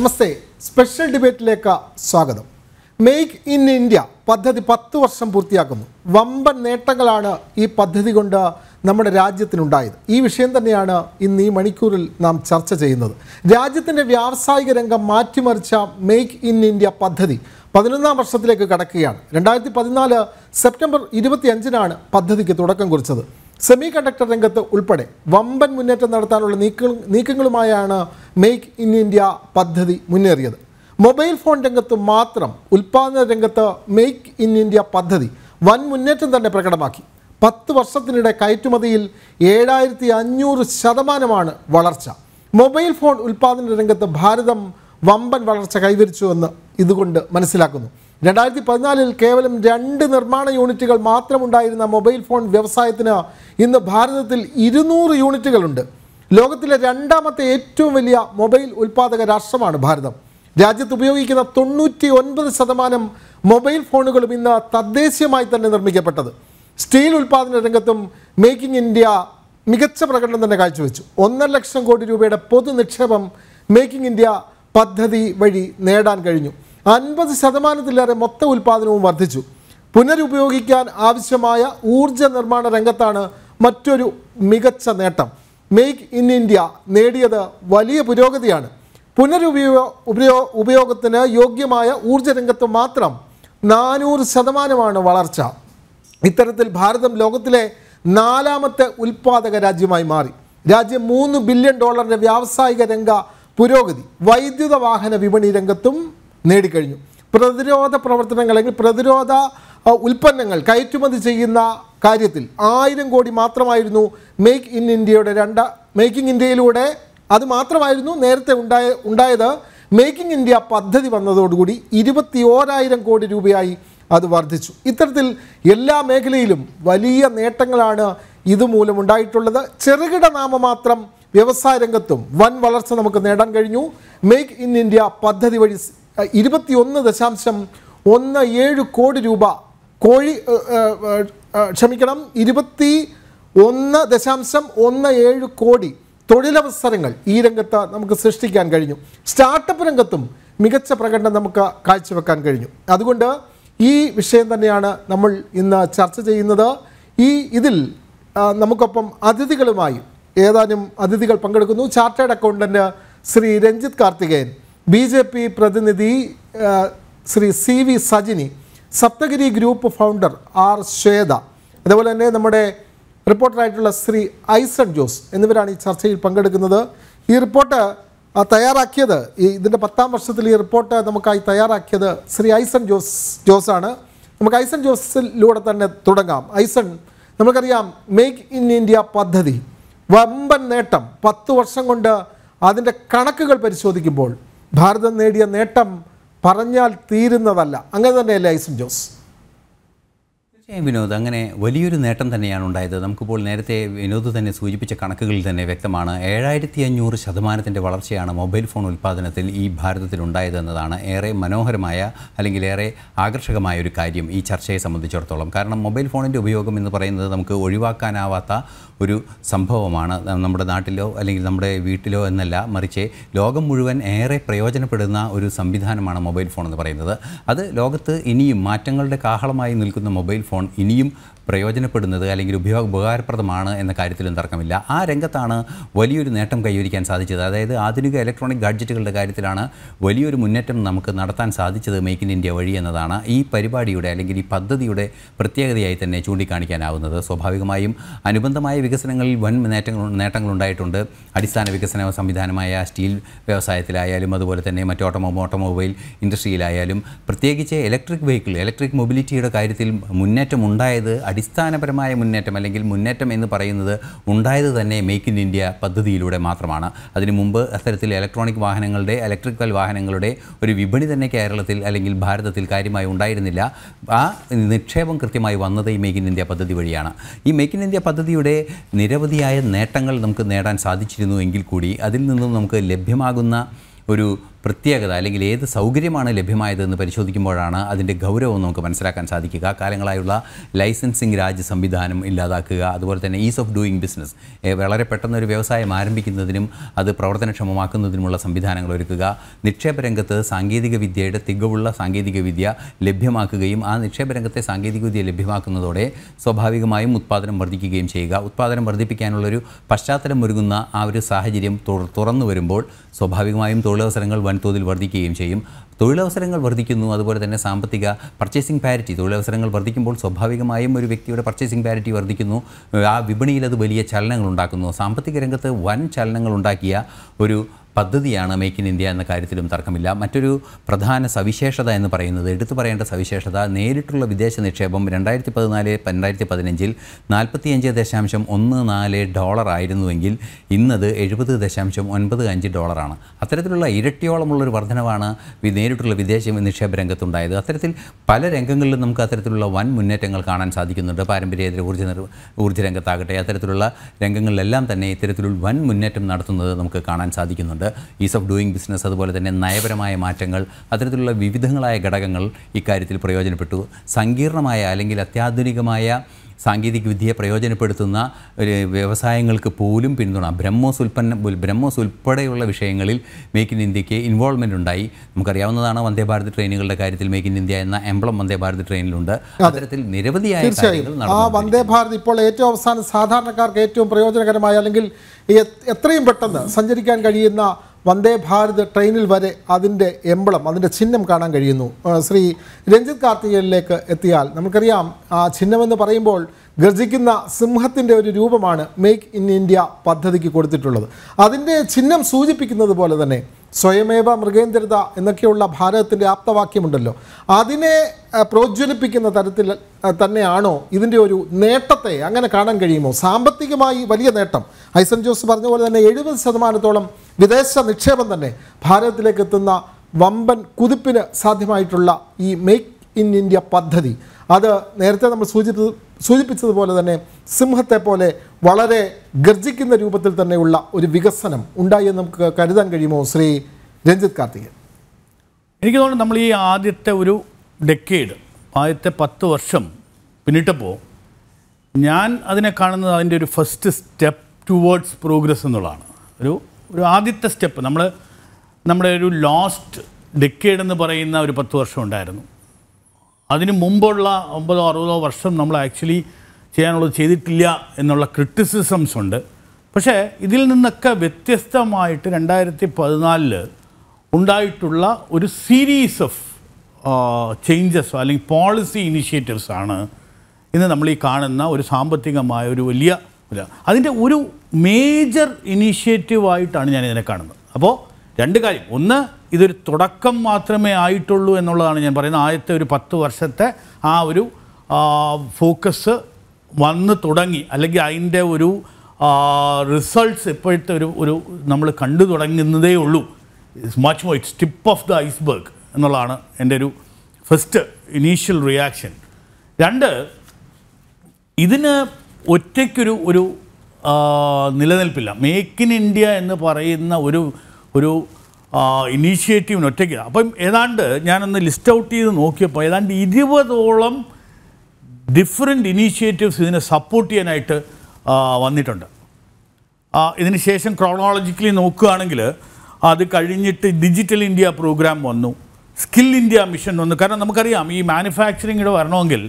നമസ്തേ special ഡിബേറ്റിലേക്ക് സ്വാഗതം make in India പദ്ധതി പത്ത് വർഷം പൂർത്തിയാക്കുന്നു വമ്പൻ നേട്ടങ്ങളാണ് ഈ പദ്ധതി കൊണ്ട് നമ്മുടെ രാജ്യത്തിനുണ്ടായത് ഈ വിഷയം തന്നെയാണ് ഇന്ന് ഈ മണിക്കൂറിൽ നാം ചർച്ച ചെയ്യുന്നത് രാജ്യത്തിൻ്റെ വ്യാവസായിക രംഗം മാറ്റിമറിച്ച മെയ്ക്ക് ഇൻ ഇന്ത്യ പദ്ധതി പതിനൊന്നാം വർഷത്തിലേക്ക് കടക്കുകയാണ് രണ്ടായിരത്തി പതിനാല് സെപ്റ്റംബർ ഇരുപത്തി അഞ്ചിനാണ് പദ്ധതിക്ക് തുടക്കം കുറിച്ചത് സെമി കണ്ടക്ടർ രംഗത്ത് ഉൾപ്പെടെ വമ്പൻ മുന്നേറ്റം നടത്താനുള്ള നീക്കങ്ങളുമായാണ് മെയ്ക്ക് ഇൻ ഇന്ത്യ പദ്ധതി മുന്നേറിയത് മൊബൈൽ ഫോൺ രംഗത്ത് മാത്രം ഉൽപ്പാദന രംഗത്ത് മെയ്ക്ക് ഇൻ ഇന്ത്യ പദ്ധതി വൻ മുന്നേറ്റം തന്നെ പ്രകടമാക്കി പത്ത് വർഷത്തിനിടെ കയറ്റുമതിയിൽ ഏഴായിരത്തി അഞ്ഞൂറ് ശതമാനമാണ് വളർച്ച മൊബൈൽ ഫോൺ ഉൽപ്പാദന രംഗത്ത് ഭാരതം വമ്പൻ വളർച്ച കൈവരിച്ചുവെന്ന് ഇതുകൊണ്ട് മനസ്സിലാക്കുന്നു രണ്ടായിരത്തി പതിനാലിൽ കേവലം രണ്ട് നിർമ്മാണ യൂണിറ്റുകൾ മാത്രമുണ്ടായിരുന്ന മൊബൈൽ ഫോൺ വ്യവസായത്തിന് ഇന്ന് ഭാരതത്തിൽ ഇരുന്നൂറ് യൂണിറ്റുകളുണ്ട് ലോകത്തിലെ രണ്ടാമത്തെ ഏറ്റവും വലിയ മൊബൈൽ ഉൽപ്പാദക രാഷ്ട്രമാണ് ഭാരതം രാജ്യത്ത് ഉപയോഗിക്കുന്ന തൊണ്ണൂറ്റി ഒൻപത് ശതമാനം മൊബൈൽ ഫോണുകളും ഇന്ന് തദ്ദേശീയമായി തന്നെ നിർമ്മിക്കപ്പെട്ടത് സ്റ്റീൽ ഉൽപ്പാദന രംഗത്തും മേക്കിംഗ് ഇന്ത്യ മികച്ച പ്രകടനം തന്നെ കാഴ്ചവെച്ചു ഒന്നര ലക്ഷം കോടി രൂപയുടെ പൊതു നിക്ഷേപം മേക്കിംഗ് ഇന്ത്യ പദ്ധതി വഴി നേടാൻ കഴിഞ്ഞു അൻപത് ശതമാനത്തിലേറെ മൊത്ത ഉൽപ്പാദനവും വർദ്ധിച്ചു പുനരുപയോഗിക്കാൻ ആവശ്യമായ ഊർജ്ജ നിർമ്മാണ രംഗത്താണ് മറ്റൊരു മികച്ച നേട്ടം മെയ്ക്ക് ഇൻ ഇന്ത്യ നേടിയത് വലിയ പുരോഗതിയാണ് പുനരുപയോഗ ഉപയോ ഉപയോഗത്തിന് യോഗ്യമായ ഊർജ്ജ രംഗത്ത് മാത്രം നാനൂറ് ശതമാനമാണ് വളർച്ച ഇത്തരത്തിൽ ഭാരതം ലോകത്തിലെ നാലാമത്തെ ഉൽപാദക രാജ്യമായി മാറി രാജ്യം മൂന്ന് ബില്യൺ ഡോളറിൻ്റെ വ്യാവസായിക രംഗ പുരോഗതി വൈദ്യുത വാഹന വിപണി രംഗത്തും നേടിക്കഴിഞ്ഞു പ്രതിരോധ പ്രവർത്തനങ്ങൾ അല്ലെങ്കിൽ പ്രതിരോധ ഉൽപ്പന്നങ്ങൾ കയറ്റുമതി ചെയ്യുന്ന കാര്യത്തിൽ ആയിരം കോടി മാത്രമായിരുന്നു മേക്ക് ഇൻ ഇന്ത്യയുടെ രണ്ട മേക്കിംഗ് ഇന്ത്യയിലൂടെ അത് മാത്രമായിരുന്നു നേരത്തെ ഉണ്ടായ ഉണ്ടായത് മേക്കിംഗ് ഇന്ത്യ പദ്ധതി വന്നതോടുകൂടി ഇരുപത്തി ഓരായിരം കോടി രൂപയായി അത് വർദ്ധിച്ചു ഇത്തരത്തിൽ എല്ലാ മേഖലയിലും വലിയ നേട്ടങ്ങളാണ് ഇതുമൂലം ഉണ്ടായിട്ടുള്ളത് ചെറുകിട നാമമാത്രം വ്യവസായ രംഗത്തും വൻ വളർച്ച നമുക്ക് നേടാൻ കഴിഞ്ഞു മേക്ക് ഇൻ ഇന്ത്യ പദ്ധതി വഴി ഇരുപത്തിയൊന്ന് ദശാംശം ഒന്ന് ഏഴ് കോടി രൂപ കോഴി ക്ഷമിക്കണം ഇരുപത്തി ഒന്ന് ദശാംശം ഒന്ന് ഏഴ് കോടി തൊഴിലവസരങ്ങൾ ഈ രംഗത്ത് നമുക്ക് സൃഷ്ടിക്കാൻ കഴിഞ്ഞു സ്റ്റാർട്ടപ്പ് രംഗത്തും മികച്ച പ്രകടനം നമുക്ക് കാഴ്ചവെക്കാൻ കഴിഞ്ഞു അതുകൊണ്ട് ഈ വിഷയം തന്നെയാണ് നമ്മൾ ഇന്ന് ചർച്ച ചെയ്യുന്നത് ഈ ഇതിൽ നമുക്കൊപ്പം അതിഥികളുമായി ഏതാനും അതിഥികൾ പങ്കെടുക്കുന്നു chartered accountant Shri Ranjith Karthikeyan B J P പ്രതിനിധി Shri C V Sajini Saptagiri group founder R Shweta അതുപോലെ തന്നെ നമ്മുടെ റിപ്പോർട്ടറായിട്ടുള്ള ശ്രീ ഐസക് ജോസ് എന്നിവരാണ് ഈ ചർച്ചയിൽ പങ്കെടുക്കുന്നത് ഈ റിപ്പോർട്ട് തയ്യാറാക്കിയത് ഈ ഇതിൻ്റെ പത്താം വർഷത്തിൽ ഈ റിപ്പോർട്ട് നമുക്കായി തയ്യാറാക്കിയത് ശ്രീ ഐസൺ ജോസ് ജോസാണ് നമുക്ക് ഐസൺ ജോസിലൂടെ തന്നെ തുടങ്ങാം ഐസൺ നമുക്കറിയാം മേക്ക് ഇൻ ഇന്ത്യ പദ്ധതി വമ്പൻ നേട്ടം പത്ത് വർഷം കൊണ്ട് അതിൻ്റെ കണക്കുകൾ പരിശോധിക്കുമ്പോൾ ഭാരതം നേടിയ നേട്ടം പറഞ്ഞാൽ തീരുന്നതല്ല അങ്ങനെ തന്നെയല്ലേ ഐസൻ ജോസ് തീർച്ചയായും വിനോദ് അങ്ങനെ വലിയൊരു നേട്ടം തന്നെയാണ് ഉണ്ടായത് നമുക്കിപ്പോൾ നേരത്തെ വിനോദ് തന്നെ സൂചിപ്പിച്ച കണക്കുകളിൽ തന്നെ വ്യക്തമാണ് ഏഴായിരത്തി അഞ്ഞൂറ് ശതമാനത്തിൻ്റെ വളർച്ചയാണ് മൊബൈൽ ഫോൺ ഉൽപ്പാദനത്തിൽ ഈ ഭാരതത്തിൽ എന്നതാണ് ഏറെ മനോഹരമായ അല്ലെങ്കിൽ ഏറെ ആകർഷകമായ ഒരു കാര്യം ഈ ചർച്ചയെ സംബന്ധിച്ചിടത്തോളം കാരണം മൊബൈൽ ഫോണിൻ്റെ ഉപയോഗം എന്ന് പറയുന്നത് നമുക്ക് ഒഴിവാക്കാനാവാത്ത ഒരു സംഭവമാണ് നമ്മുടെ നാട്ടിലോ അല്ലെങ്കിൽ നമ്മുടെ വീട്ടിലോ എന്നല്ല മറിച്ച് ലോകം മുഴുവൻ ഏറെ പ്രയോജനപ്പെടുന്ന ഒരു സംവിധാനമാണ് മൊബൈൽ ഫോൺ എന്ന് പറയുന്നത് അത് ലോകത്ത് ഇനിയും മാറ്റങ്ങളുടെ കാഹളമായി നിൽക്കുന്ന മൊബൈൽ ഫോൺ ഇനിയും പ്രയോജനപ്പെടുന്നത് അല്ലെങ്കിൽ ഉപയോഗ ഉപകാരപ്രദമാണ് എന്ന കാര്യത്തിലും തർക്കമില്ല ആ രംഗത്താണ് വലിയൊരു നേട്ടം കൈവരിക്കാൻ സാധിച്ചത് അതായത് ആധുനിക ഇലക്ട്രോണിക് ഗാഡ്ജറ്റുകളുടെ കാര്യത്തിലാണ് വലിയൊരു മുന്നേറ്റം നമുക്ക് നടത്താൻ സാധിച്ചത് മേക്ക് ഇൻ ഇന്ത്യ വഴി എന്നതാണ് ഈ പരിപാടിയുടെ അല്ലെങ്കിൽ ഈ പദ്ധതിയുടെ പ്രത്യേകതയായി തന്നെ ചൂണ്ടിക്കാണിക്കാനാവുന്നത് സ്വാഭാവികമായും അനുബന്ധമായ വികസനങ്ങളിൽ വൻ നേട്ടങ്ങൾ നേട്ടങ്ങളുണ്ടായിട്ടുണ്ട് അടിസ്ഥാന വികസന സംവിധാനമായ സ്റ്റീൽ വ്യവസായത്തിലായാലും അതുപോലെ തന്നെ മറ്റ് ഓട്ടോമോ ഓട്ടോമൊബൈൽ ഇൻഡസ്ട്രിയിലായാലും പ്രത്യേകിച്ച് ഇലക്ട്രിക് വെഹിക്കിൾ ഇലക്ട്രിക് മൊബിലിറ്റിയുടെ കാര്യത്തിൽ മുന്നേറ്റമുണ്ടായത് അടി അടിസ്ഥാനപരമായ മുന്നേറ്റം അല്ലെങ്കിൽ മുന്നേറ്റം എന്ന് പറയുന്നത് ഉണ്ടായത് തന്നെ മേക്ക് ഇൻ ഇന്ത്യ പദ്ധതിയിലൂടെ മാത്രമാണ് അതിനു മുമ്പ് അത്തരത്തിൽ ഇലക്ട്രോണിക് വാഹനങ്ങളുടെ ഇലക്ട്രിക്കൽ വാഹനങ്ങളുടെ ഒരു വിപണി തന്നെ കേരളത്തിൽ അല്ലെങ്കിൽ ഭാരതത്തിൽ കാര്യമായി ഉണ്ടായിരുന്നില്ല ആ നിക്ഷേപം കൃത്യമായി വന്നത് ഈ മേക്ക് ഇൻ ഇന്ത്യ പദ്ധതി വഴിയാണ് ഈ മേക്ക് ഇൻ ഇന്ത്യ പദ്ധതിയുടെ നിരവധിയായ നേട്ടങ്ങൾ നമുക്ക് നേടാൻ സാധിച്ചിരുന്നു എങ്കിൽ കൂടി അതിൽ നിന്നും നമുക്ക് ലഭ്യമാകുന്ന ഒരു പ്രത്യേകത അല്ലെങ്കിൽ ഏത് സൗകര്യമാണ് ലഭ്യമായതെന്ന് പരിശോധിക്കുമ്പോഴാണ് അതിൻ്റെ ഗൗരവം നമുക്ക് മനസ്സിലാക്കാൻ സാധിക്കുക കാലങ്ങളായുള്ള ലൈസൻസിങ് രാജ് സംവിധാനം ഇല്ലാതാക്കുക അതുപോലെ തന്നെ ഈസ് ഓഫ് ഡൂയിങ് ബിസിനസ് വളരെ പെട്ടെന്ന് ഒരു വ്യവസായം ആരംഭിക്കുന്നതിനും അത് പ്രവർത്തനക്ഷമമാക്കുന്നതിനുമുള്ള സംവിധാനങ്ങൾ ഒരുക്കുക നിക്ഷേപ രംഗത്ത് സാങ്കേതിക വിദ്യയുടെ തികവുള്ള സാങ്കേതിക വിദ്യ ലഭ്യമാക്കുകയും ആ നിക്ഷേപ രംഗത്തെ സാങ്കേതിക വിദ്യ ലഭ്യമാക്കുന്നതോടെ സ്വാഭാവികമായും ഉത്പാദനം വർദ്ധിക്കുകയും ചെയ്യുക ഉത്പാദനം വർദ്ധിപ്പിക്കാനുള്ളൊരു പശ്ചാത്തലം ഒരുങ്ങുന്ന ആ ഒരു സാഹചര്യം തുറന്നു വരുമ്പോൾ സ്വാഭാവികമായും തൊഴിലവസരങ്ങൾ വൻതോതിൽ വർദ്ധിക്കുകയും ചെയ്യും തൊഴിലവസരങ്ങൾ വർദ്ധിക്കുന്നു അതുപോലെ തന്നെ സാമ്പത്തിക പർച്ചേസിംഗ് പാരിറ്റി തൊഴിലവസരങ്ങൾ വർദ്ധിക്കുമ്പോൾ സ്വാഭാവികമായും ഒരു വ്യക്തിയുടെ പർച്ചേസിംഗ് പാരിറ്റി വർദ്ധിക്കുന്നു ആ വിപണിയിൽ അത് വലിയ ചലനങ്ങൾ ഉണ്ടാക്കുന്നു സാമ്പത്തിക രംഗത്ത് വൻ ചലനങ്ങൾ ഉണ്ടാക്കിയ ഒരു പദ്ധതിയാണ് മേക്ക് ഇൻ ഇന്ത്യ എന്ന കാര്യത്തിലും തർക്കമില്ല മറ്റൊരു പ്രധാന സവിശേഷത എന്ന് പറയുന്നത് എടുത്തു പറയേണ്ട സവിശേഷത നേരിട്ടുള്ള വിദേശ നിക്ഷേപം രണ്ടായിരത്തി പതിനാല് രണ്ടായിരത്തി പതിനഞ്ചിൽ നാൽപ്പത്തിയഞ്ച് ദശാംശം ഒന്ന് നാല് ഡോളർ ആയിരുന്നുവെങ്കിൽ ഇന്നത് എഴുപത് ദശാംശം ഒൻപത് അഞ്ച് ഡോളറാണ് അത്തരത്തിലുള്ള ഇരട്ടിയോളമുള്ളൊരു വർധനവാണ് നേരിട്ടുള്ള വിദേശ നിക്ഷേപ രംഗത്തുണ്ടായത് അത്തരത്തിൽ പല രംഗങ്ങളിലും നമുക്ക് അത്തരത്തിലുള്ള വൻ മുന്നേറ്റങ്ങൾ കാണാൻ സാധിക്കുന്നുണ്ട് പാരമ്പര്യേതര ഊർജ്ജ ഊർജ്ജ രംഗത്താകട്ടെ അത്തരത്തിലുള്ള രംഗങ്ങളിലെല്ലാം തന്നെ ഇത്തരത്തിലുള്ള വൻ മുന്നേറ്റം നടത്തുന്നത് നമുക്ക് കാണാൻ സാധിക്കുന്നുണ്ട് ഈസ് ഓഫ് ഡൂയിങ് ബിസിനസ് അതുപോലെ തന്നെ നയപരമായ മാറ്റങ്ങൾ അത്തരത്തിലുള്ള വിവിധങ്ങളായ ഘടകങ്ങൾ ഇക്കാര്യത്തിൽ പ്രയോജനപ്പെട്ടു സങ്കീർണമായ അല്ലെങ്കിൽ അത്യാധുനികമായ സാങ്കേതിക വിദ്യയെ പ്രയോജനപ്പെടുത്തുന്ന ഒരു വ്യവസായങ്ങൾക്ക് പോലും പിന്തുണ ബ്രഹ്മോസ് ഉൽപ്പന്ന ബ്രഹ്മോസ് ഉൾപ്പെടെയുള്ള വിഷയങ്ങളിൽ മേക്ക് ഇൻ ഇന്ത്യക്ക് ഇൻവോൾവ്മെൻ്റ് ഉണ്ടായി നമുക്കറിയാവുന്നതാണ് വന്ദേ ഭാരത് ട്രെയിനുകളുടെ കാര്യത്തിൽ മേക്ക് ഇൻ ഇന്ത്യ എന്ന എംബ്ലം വന്ദേ ഭാരത് ട്രെയിനിലുണ്ട് അത്തരത്തിൽ നിരവധിയായ വന്ദേ ഭാരത് ഇപ്പോൾ ഏറ്റവും അവസാനം സാധാരണക്കാർക്ക് ഏറ്റവും പ്രയോജനകരമായ അല്ലെങ്കിൽ എത്രയും പെട്ടെന്ന് സഞ്ചരിക്കാൻ കഴിയുന്ന വന്ദേ ഭാരത് ട്രെയിനിൽ വരെ അതിൻ്റെ എമ്പളം അതിൻ്റെ ചിഹ്നം കാണാൻ കഴിയുന്നു ശ്രീ രഞ്ജിത് കാർത്തികയിലേക്ക് എത്തിയാൽ നമുക്കറിയാം ആ ചിഹ്നമെന്ന് പറയുമ്പോൾ ഗർജിക്കുന്ന സിംഹത്തിൻ്റെ ഒരു രൂപമാണ് മേക്ക് ഇൻ ഇന്ത്യ പദ്ധതിക്ക് കൊടുത്തിട്ടുള്ളത് അതിൻ്റെ ചിഹ്നം സൂചിപ്പിക്കുന്നത് പോലെ തന്നെ സ്വയമേവ മൃഗേന്ദ്രത എന്നൊക്കെയുള്ള ഭാരതത്തിൻ്റെ ആപ്തവാക്യമുണ്ടല്ലോ അതിനെ പ്രോജ്വലിപ്പിക്കുന്ന തരത്തിൽ തന്നെയാണോ ഇതിൻ്റെ ഒരു നേട്ടത്തെ അങ്ങനെ കാണാൻ കഴിയുമോ സാമ്പത്തികമായി വലിയ നേട്ടം ഐസൻ ജോസ് പറഞ്ഞ പോലെ തന്നെ എഴുപത് ശതമാനത്തോളം വിദേശ നിക്ഷേപം തന്നെ ഭാരതത്തിലേക്ക് എത്തുന്ന വമ്പൻ കുതിപ്പിന് സാധ്യമായിട്ടുള്ള ഈ മേക്ക് ഇൻ ഇന്ത്യ പദ്ധതി അത് നേരത്തെ നമ്മൾ സൂചിപ്പിച്ചത് സൂചിപ്പിച്ചതുപോലെ തന്നെ സിംഹത്തെ പോലെ വളരെ ഗർജിക്കുന്ന രൂപത്തിൽ തന്നെയുള്ള ഒരു വികസനം ഉണ്ടായി എന്ന് നമുക്ക് കരുതാൻ കഴിയുമോ ശ്രീ രഞ്ജിത് കാർത്തികൻ എനിക്ക് തോന്നുന്നു നമ്മൾ ഈ ആദ്യത്തെ ഒരു ഡെക്കേഡ് ആദ്യത്തെ പത്ത് വർഷം പിന്നിട്ടപ്പോൾ ഞാൻ അതിനെ കാണുന്നത് അതിൻ്റെ ഒരു ഫസ്റ്റ് സ്റ്റെപ്പ് ടുവേർഡ്സ് പ്രോഗ്രസ് എന്നുള്ളതാണ് ഒരു ഒരു ആദ്യത്തെ സ്റ്റെപ്പ് നമ്മൾ നമ്മുടെ ഒരു ലാസ്റ്റ് ഡെക്കേഡ് എന്ന് പറയുന്ന ഒരു പത്ത് വർഷം ഉണ്ടായിരുന്നു അതിനു മുമ്പുള്ള ഒമ്പതോ അറുപതോ വർഷം നമ്മൾ ആക്ച്വലി ചെയ്യാനുള്ളത് ചെയ്തിട്ടില്ല എന്നുള്ള ക്രിറ്റിസിസംസ് ഉണ്ട് പക്ഷേ ഇതിൽ നിന്നൊക്കെ വ്യത്യസ്തമായിട്ട് രണ്ടായിരത്തി പതിനാലിൽ ഉണ്ടായിട്ടുള്ള ഒരു സീരീസ് ഓഫ് ചേഞ്ചസ് അല്ലെങ്കിൽ പോളിസി ഇനിഷ്യേറ്റീവ്സ് ആണ് ഇന്ന് നമ്മൾ ഈ കാണുന്ന ഒരു സാമ്പത്തികമായ ഒരു വലിയ അതിൻ്റെ ഒരു മേജർ ഇനീഷ്യേറ്റീവായിട്ടാണ് ഞാൻ ഇതിനെ കാണുന്നത് അപ്പോൾ രണ്ട് കാര്യം ഒന്ന് ഇതൊരു തുടക്കം മാത്രമേ ആയിട്ടുള്ളൂ എന്നുള്ളതാണ് ഞാൻ പറയുന്നത് ആദ്യത്തെ ഒരു പത്ത് വർഷത്തെ ആ ഒരു ഫോക്കസ് വന്ന് തുടങ്ങി അല്ലെങ്കിൽ അതിൻ്റെ ഒരു റിസൾട്ട്സ് ഇപ്പോഴത്തെ ഒരു ഒരു നമ്മൾ കണ്ടു തുടങ്ങുന്നതേ ഉള്ളൂ it's much more it's tip of the iceberg എന്നുള്ളതാണ് എൻ്റെ ഒരു ഫസ്റ്റ് ഇനീഷ്യൽ റിയാക്ഷൻ രണ്ട് ഇതിന് ഒറ്റയ്ക്കൊരു ഒരു നിലനിൽപ്പില്ല മേക്ക് ഇൻ ഇന്ത്യ എന്ന് പറയുന്ന ഒരു ഒരു ഇനീഷ്യേറ്റീവിന് ഒറ്റയ്ക്ക് അപ്പം ഏതാണ്ട് ഞാനൊന്ന് ലിസ്റ്റ് ഔട്ട് ചെയ്ത് നോക്കിയപ്പോൾ ഏതാണ്ട് ഇരുപതോളം ഡിഫറെൻ്റ് ഇനീഷ്യേറ്റീവ്സ് ഇതിനെ സപ്പോർട്ട് ചെയ്യാനായിട്ട് വന്നിട്ടുണ്ട് ഇതിന് ശേഷം ക്രോണോളജിക്കലി നോക്കുകയാണെങ്കിൽ അത് കഴിഞ്ഞിട്ട് ഡിജിറ്റൽ ഇന്ത്യ പ്രോഗ്രാം വന്നു സ്കിൽ ഇന്ത്യ മിഷൻ വന്നു കാരണം നമുക്കറിയാം ഈ മാനുഫാക്ചറിങ്ങിടെ വരണമെങ്കിൽ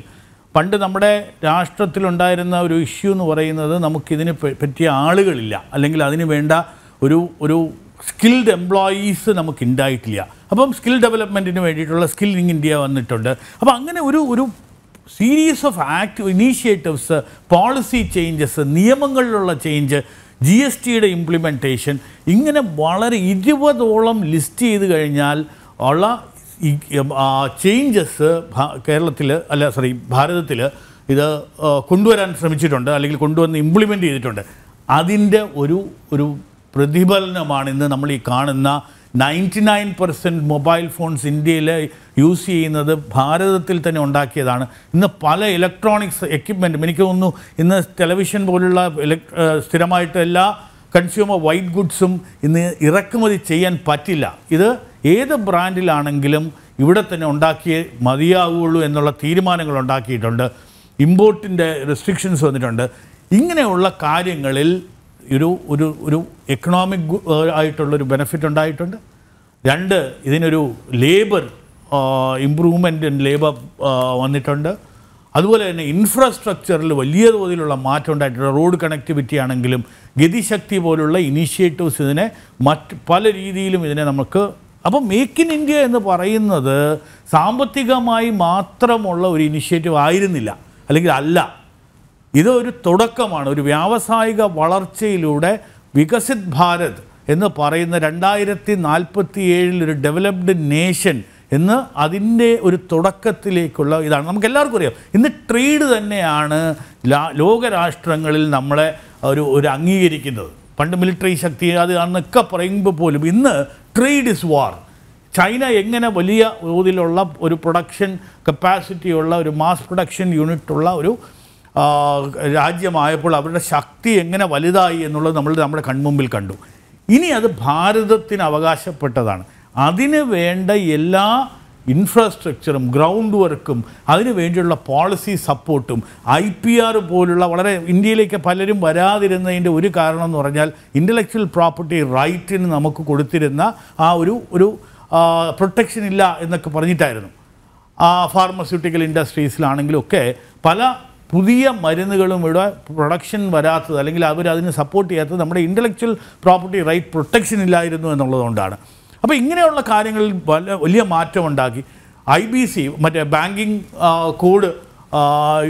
പണ്ട് നമ്മുടെ രാഷ്ട്രത്തിലുണ്ടായിരുന്ന ഒരു ഇഷ്യൂ എന്ന് പറയുന്നത് നമുക്കിതിനെ പറ്റിയ ആളുകളില്ല അല്ലെങ്കിൽ അതിന് വേണ്ട ഒരു ഒരു സ്കിൽഡ് എംപ്ലോയീസ് നമുക്ക് ഉണ്ടായിട്ടില്ല അപ്പം സ്കിൽ ഡെവലപ്മെൻറ്റിന് വേണ്ടിയിട്ടുള്ള സ്കില്ലിംഗ് ഇന്ത്യ വന്നിട്ടുണ്ട് അപ്പോൾ അങ്ങനെ ഒരു ഒരു series of act initiatives policy changes നിയമങ്ങളിലുള്ള ചേഞ്ച് ജി എസ് ടിയുടെ ഇംപ്ലിമെൻറ്റേഷൻ ഇങ്ങനെ വളരെ ഇരുപതോളം ലിസ്റ്റ് ചെയ്ത് കഴിഞ്ഞാൽ ഉള്ള ചേഞ്ചസ് കേരളത്തിൽ അല്ല സോറി ഭാരതത്തിൽ ഇത് കൊണ്ടുവരാൻ ശ്രമിച്ചിട്ടുണ്ട് അല്ലെങ്കിൽ കൊണ്ടുവന്ന് ഇംപ്ലിമെൻ്റ് ചെയ്തിട്ടുണ്ട് അതിൻ്റെ ഒരു ഒരു പ്രതിഫലനമാണ് ഇന്ന് നമ്മൾ ഈ കാണുന്ന ninety nine percent mobile phones ഇന്ത്യയിൽ യൂസ് ചെയ്യുന്നത് ഭാരതത്തിൽ തന്നെ ഉണ്ടാക്കിയതാണ് ഇന്ന് പല ഇലക്ട്രോണിക്സ് എക്യുപ്മെൻറ്റും എനിക്ക് തോന്നുന്നു ഇന്ന് ടെലിവിഷൻ പോലുള്ള സ്ഥിരമായിട്ട് എല്ലാ കൺസ്യൂമർ വൈറ്റ് ഗുഡ്സും ഇന്ന് ഇറക്കുമതി ചെയ്യാൻ പറ്റില്ല ഇത് ഏത് ബ്രാൻഡിലാണെങ്കിലും ഇവിടെ തന്നെ ഉണ്ടാക്കിയേ മതിയാവുള്ളൂ എന്നുള്ള തീരുമാനങ്ങൾ ഉണ്ടാക്കിയിട്ടുണ്ട് ഇമ്പോർട്ടിൻ്റെ റെസ്ട്രിക്ഷൻസ് വന്നിട്ടുണ്ട് ഇങ്ങനെയുള്ള കാര്യങ്ങളിൽ ഒരു ഒരു ഒരു എക്കണോമിക് ആയിട്ടുള്ളൊരു ബെനിഫിറ്റ് ഉണ്ടായിട്ടുണ്ട് രണ്ട് ഇതിനൊരു ലേബർ ഇമ്പ്രൂവ്മെൻ്റ് ഇൻ ലേബർ വന്നിട്ടുണ്ട് അതുപോലെ തന്നെ ഇൻഫ്രാസ്ട്രക്ചറിൽ വലിയ തോതിലുള്ള മാറ്റം ഉണ്ടായിട്ടുണ്ട് റോഡ് കണക്ടിവിറ്റി ആണെങ്കിലും ഗതിശക്തി പോലുള്ള ഇനീഷ്യേറ്റീവ്സ് ഇതിനെ മറ്റ് പല രീതിയിലും ഇതിനെ നമുക്ക് അപ്പം മേക്ക് ഇൻ ഇന്ത്യ എന്ന് പറയുന്നത് സാമ്പത്തികമായി മാത്രമുള്ള ഒരു ഇനിഷ്യേറ്റീവ് ആയിരുന്നില്ല അല്ലെങ്കിൽ അല്ല ഇതൊരു തുടക്കമാണ് ഒരു വ്യാവസായിക വളർച്ചയിലൂടെ വികസിത് ഭാരത് എന്ന് പറയുന്ന രണ്ടായിരത്തി നാൽപ്പത്തി ഏഴിൽ ഒരു ഡെവലപ്ഡ് നേഷൻ എന്ന് അതിൻ്റെ ഒരു തുടക്കത്തിലേക്കുള്ള ഇതാണ് നമുക്ക് എല്ലാവർക്കും അറിയാം ഇന്ന് ട്രേഡ് തന്നെയാണ് ലോകരാഷ്ട്രങ്ങളിൽ നമ്മളെ ഒരു ഒരു അംഗീകരിക്കുന്നത് പണ്ട് മിലിറ്ററി ശക്തി അത് അന്നൊക്കെ പറയുമ്പോൾ പോലും ഇന്ന് ട്രേഡ് ഇസ് വാർ ചൈന എങ്ങനെ വലിയ തോതിലുള്ള ഒരു പ്രൊഡക്ഷൻ കപ്പാസിറ്റിയുള്ള ഒരു മാസ് പ്രൊഡക്ഷൻ യൂണിറ്റുള്ള ഒരു രാജ്യമായപ്പോൾ അവരുടെ ശക്തി എങ്ങനെ വലുതായി എന്നുള്ളത് നമ്മൾ നമ്മുടെ കൺമുമ്പിൽ കണ്ടു ഇനി അത് ഭാരതത്തിന് അവകാശപ്പെട്ടതാണ് അതിന് വേണ്ട എല്ലാ ഇൻഫ്രാസ്ട്രക്ചറും ഗ്രൗണ്ട് വർക്കും അതിനു വേണ്ടിയുള്ള പോളിസി സപ്പോർട്ടും ഐ പി ആർ പോലുള്ള വളരെ ഇന്ത്യയിലേക്ക് പലരും വരാതിരുന്നതിൻ്റെ ഒരു കാരണം എന്ന് പറഞ്ഞാൽ ഇൻ്റലക്ച്വൽ പ്രോപ്പർട്ടി റൈറ്റിന് നമുക്ക് കൊടുത്തിരുന്ന ആ ഒരു ഒരു പ്രൊട്ടക്ഷൻ ഇല്ല എന്നൊക്കെ പറഞ്ഞിട്ടായിരുന്നു ആ ഫാർമസ്യൂട്ടിക്കൽ ഇൻഡസ്ട്രീസിലാണെങ്കിലും ഒക്കെ പല പുതിയ മരുന്നുകളും ഇവിടെ പ്രൊഡക്ഷൻ വരാത്തത് അല്ലെങ്കിൽ അവരതിന് സപ്പോർട്ട് ചെയ്യാത്തത് നമ്മുടെ ഇൻ്റലക്ച്വൽ പ്രോപ്പർട്ടി റൈറ്റ് പ്രൊട്ടക്ഷൻ ഇല്ലായിരുന്നു എന്നുള്ളതുകൊണ്ടാണ് അപ്പോൾ ഇങ്ങനെയുള്ള കാര്യങ്ങളിൽ വലിയ മാറ്റം ഉണ്ടാക്കി ഐ ബി സി മറ്റേ ബാങ്കിങ് കോഡ്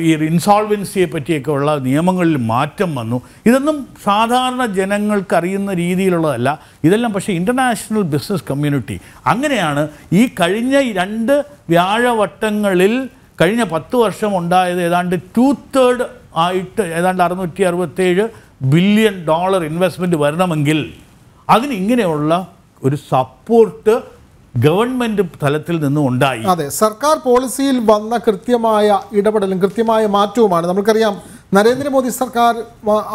ഈ ഇൻസോൾവൻസിയെ പറ്റിയൊക്കെ ഉള്ള നിയമങ്ങളിൽ മാറ്റം വന്നു ഇതൊന്നും സാധാരണ ജനങ്ങൾക്ക് അറിയുന്ന രീതിയിലുള്ളതല്ല ഇതെല്ലാം പക്ഷേ ഇൻ്റർനാഷണൽ ബിസിനസ് കമ്മ്യൂണിറ്റി അങ്ങനെയാണ് ഈ കഴിഞ്ഞ രണ്ട് വ്യാഴവട്ടങ്ങളിൽ കഴിഞ്ഞ പത്ത് വർഷം ഉണ്ടായത് ഏതാണ്ട് ടു തേർഡ് ആയിട്ട് ഏതാണ്ട് അറുന്നൂറ്റി അറുപത്തേഴ് ബില്യൺ ഡോളർ ഇൻവെസ്റ്റ്മെൻറ്റ് വരണമെങ്കിൽ അതിനിങ്ങനെയുള്ള ഒരു സപ്പോർട്ട് ഗവൺമെന്റ് തലത്തിൽ നിന്നും ഉണ്ടായി അതെ സർക്കാർ പോളിസിയിൽ വന്ന കൃത്യമായ ഇടപെടലും കൃത്യമായ മാറ്റവുമാണ് നമുക്കറിയാം നരേന്ദ്രമോദി സർക്കാർ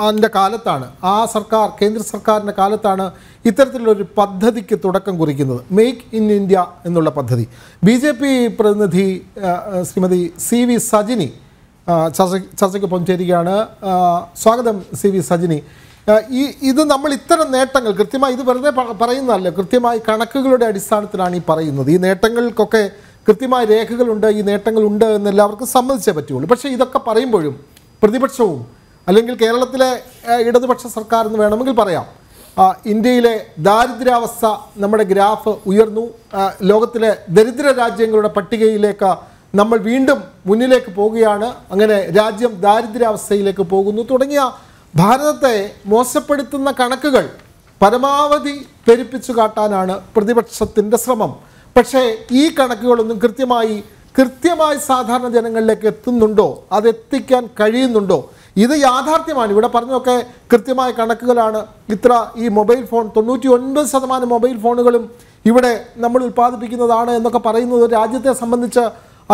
അതിൻ്റെ കാലത്താണ് ആ സർക്കാർ കേന്ദ്ര സർക്കാരിൻ്റെ കാലത്താണ് ഇത്തരത്തിലുള്ളൊരു പദ്ധതിക്ക് തുടക്കം കുറിക്കുന്നത് മെയ്ക്ക് ഇൻ ഇന്ത്യ എന്നുള്ള പദ്ധതി ബി ജെ പി പ്രതിനിധി ശ്രീമതി സി വി സജിനി ചർച്ച ചർച്ചയ്ക്കൊപ്പം ചേരുകയാണ് സ്വാഗതം സി വി സജിനി ഈ ഇത് നമ്മൾ ഇത്തരം നേട്ടങ്ങൾ കൃത്യമായി ഇത് വെറുതെ പറയുന്നതല്ല കൃത്യമായി കണക്കുകളുടെ അടിസ്ഥാനത്തിലാണ് ഈ പറയുന്നത് ഈ നേട്ടങ്ങൾക്കൊക്കെ കൃത്യമായ രേഖകളുണ്ട് ഈ നേട്ടങ്ങളുണ്ട് എന്നെല്ലാവർക്കും സമ്മതിച്ചേ പറ്റുള്ളൂ പക്ഷേ ഇതൊക്കെ പറയുമ്പോഴും പ്രതിപക്ഷവും അല്ലെങ്കിൽ കേരളത്തിലെ ഇടതുപക്ഷ സർക്കാർ എന്ന് വേണമെങ്കിൽ പറയാം ഇന്ത്യയിലെ ദാരിദ്ര്യാവസ്ഥ നമ്മുടെ ഗ്രാഫ് ഉയർന്നു ലോകത്തിലെ ദരിദ്ര രാജ്യങ്ങളുടെ പട്ടികയിലേക്ക് നമ്മൾ വീണ്ടും മുന്നിലേക്ക് പോവുകയാണ് അങ്ങനെ രാജ്യം ദാരിദ്ര്യാവസ്ഥയിലേക്ക് പോകുന്നു തുടങ്ങിയ ഭാരതത്തെ മോശപ്പെടുത്തുന്ന കണക്കുകൾ പരമാവധി പെരുപ്പിച്ചു കാട്ടാനാണ് പ്രതിപക്ഷത്തിൻ്റെ ശ്രമം പക്ഷേ ഈ കണക്കുകളൊന്നും കൃത്യമായി കൃത്യമായി സാധാരണ ജനങ്ങളിലേക്ക് എത്തുന്നുണ്ടോ അത് എത്തിക്കാൻ കഴിയുന്നുണ്ടോ ഇത് യാഥാർത്ഥ്യമാണ് ഇവിടെ പറഞ്ഞൊക്കെ കൃത്യമായ കണക്കുകളാണ് ഇത്ര ഈ മൊബൈൽ ഫോൺ തൊണ്ണൂറ്റി ഒൻപത് ശതമാനം മൊബൈൽ ഫോണുകളും ഇവിടെ നമ്മൾ ഉൽപ്പാദിപ്പിക്കുന്നതാണ് എന്നൊക്കെ പറയുന്നത് രാജ്യത്തെ സംബന്ധിച്ച്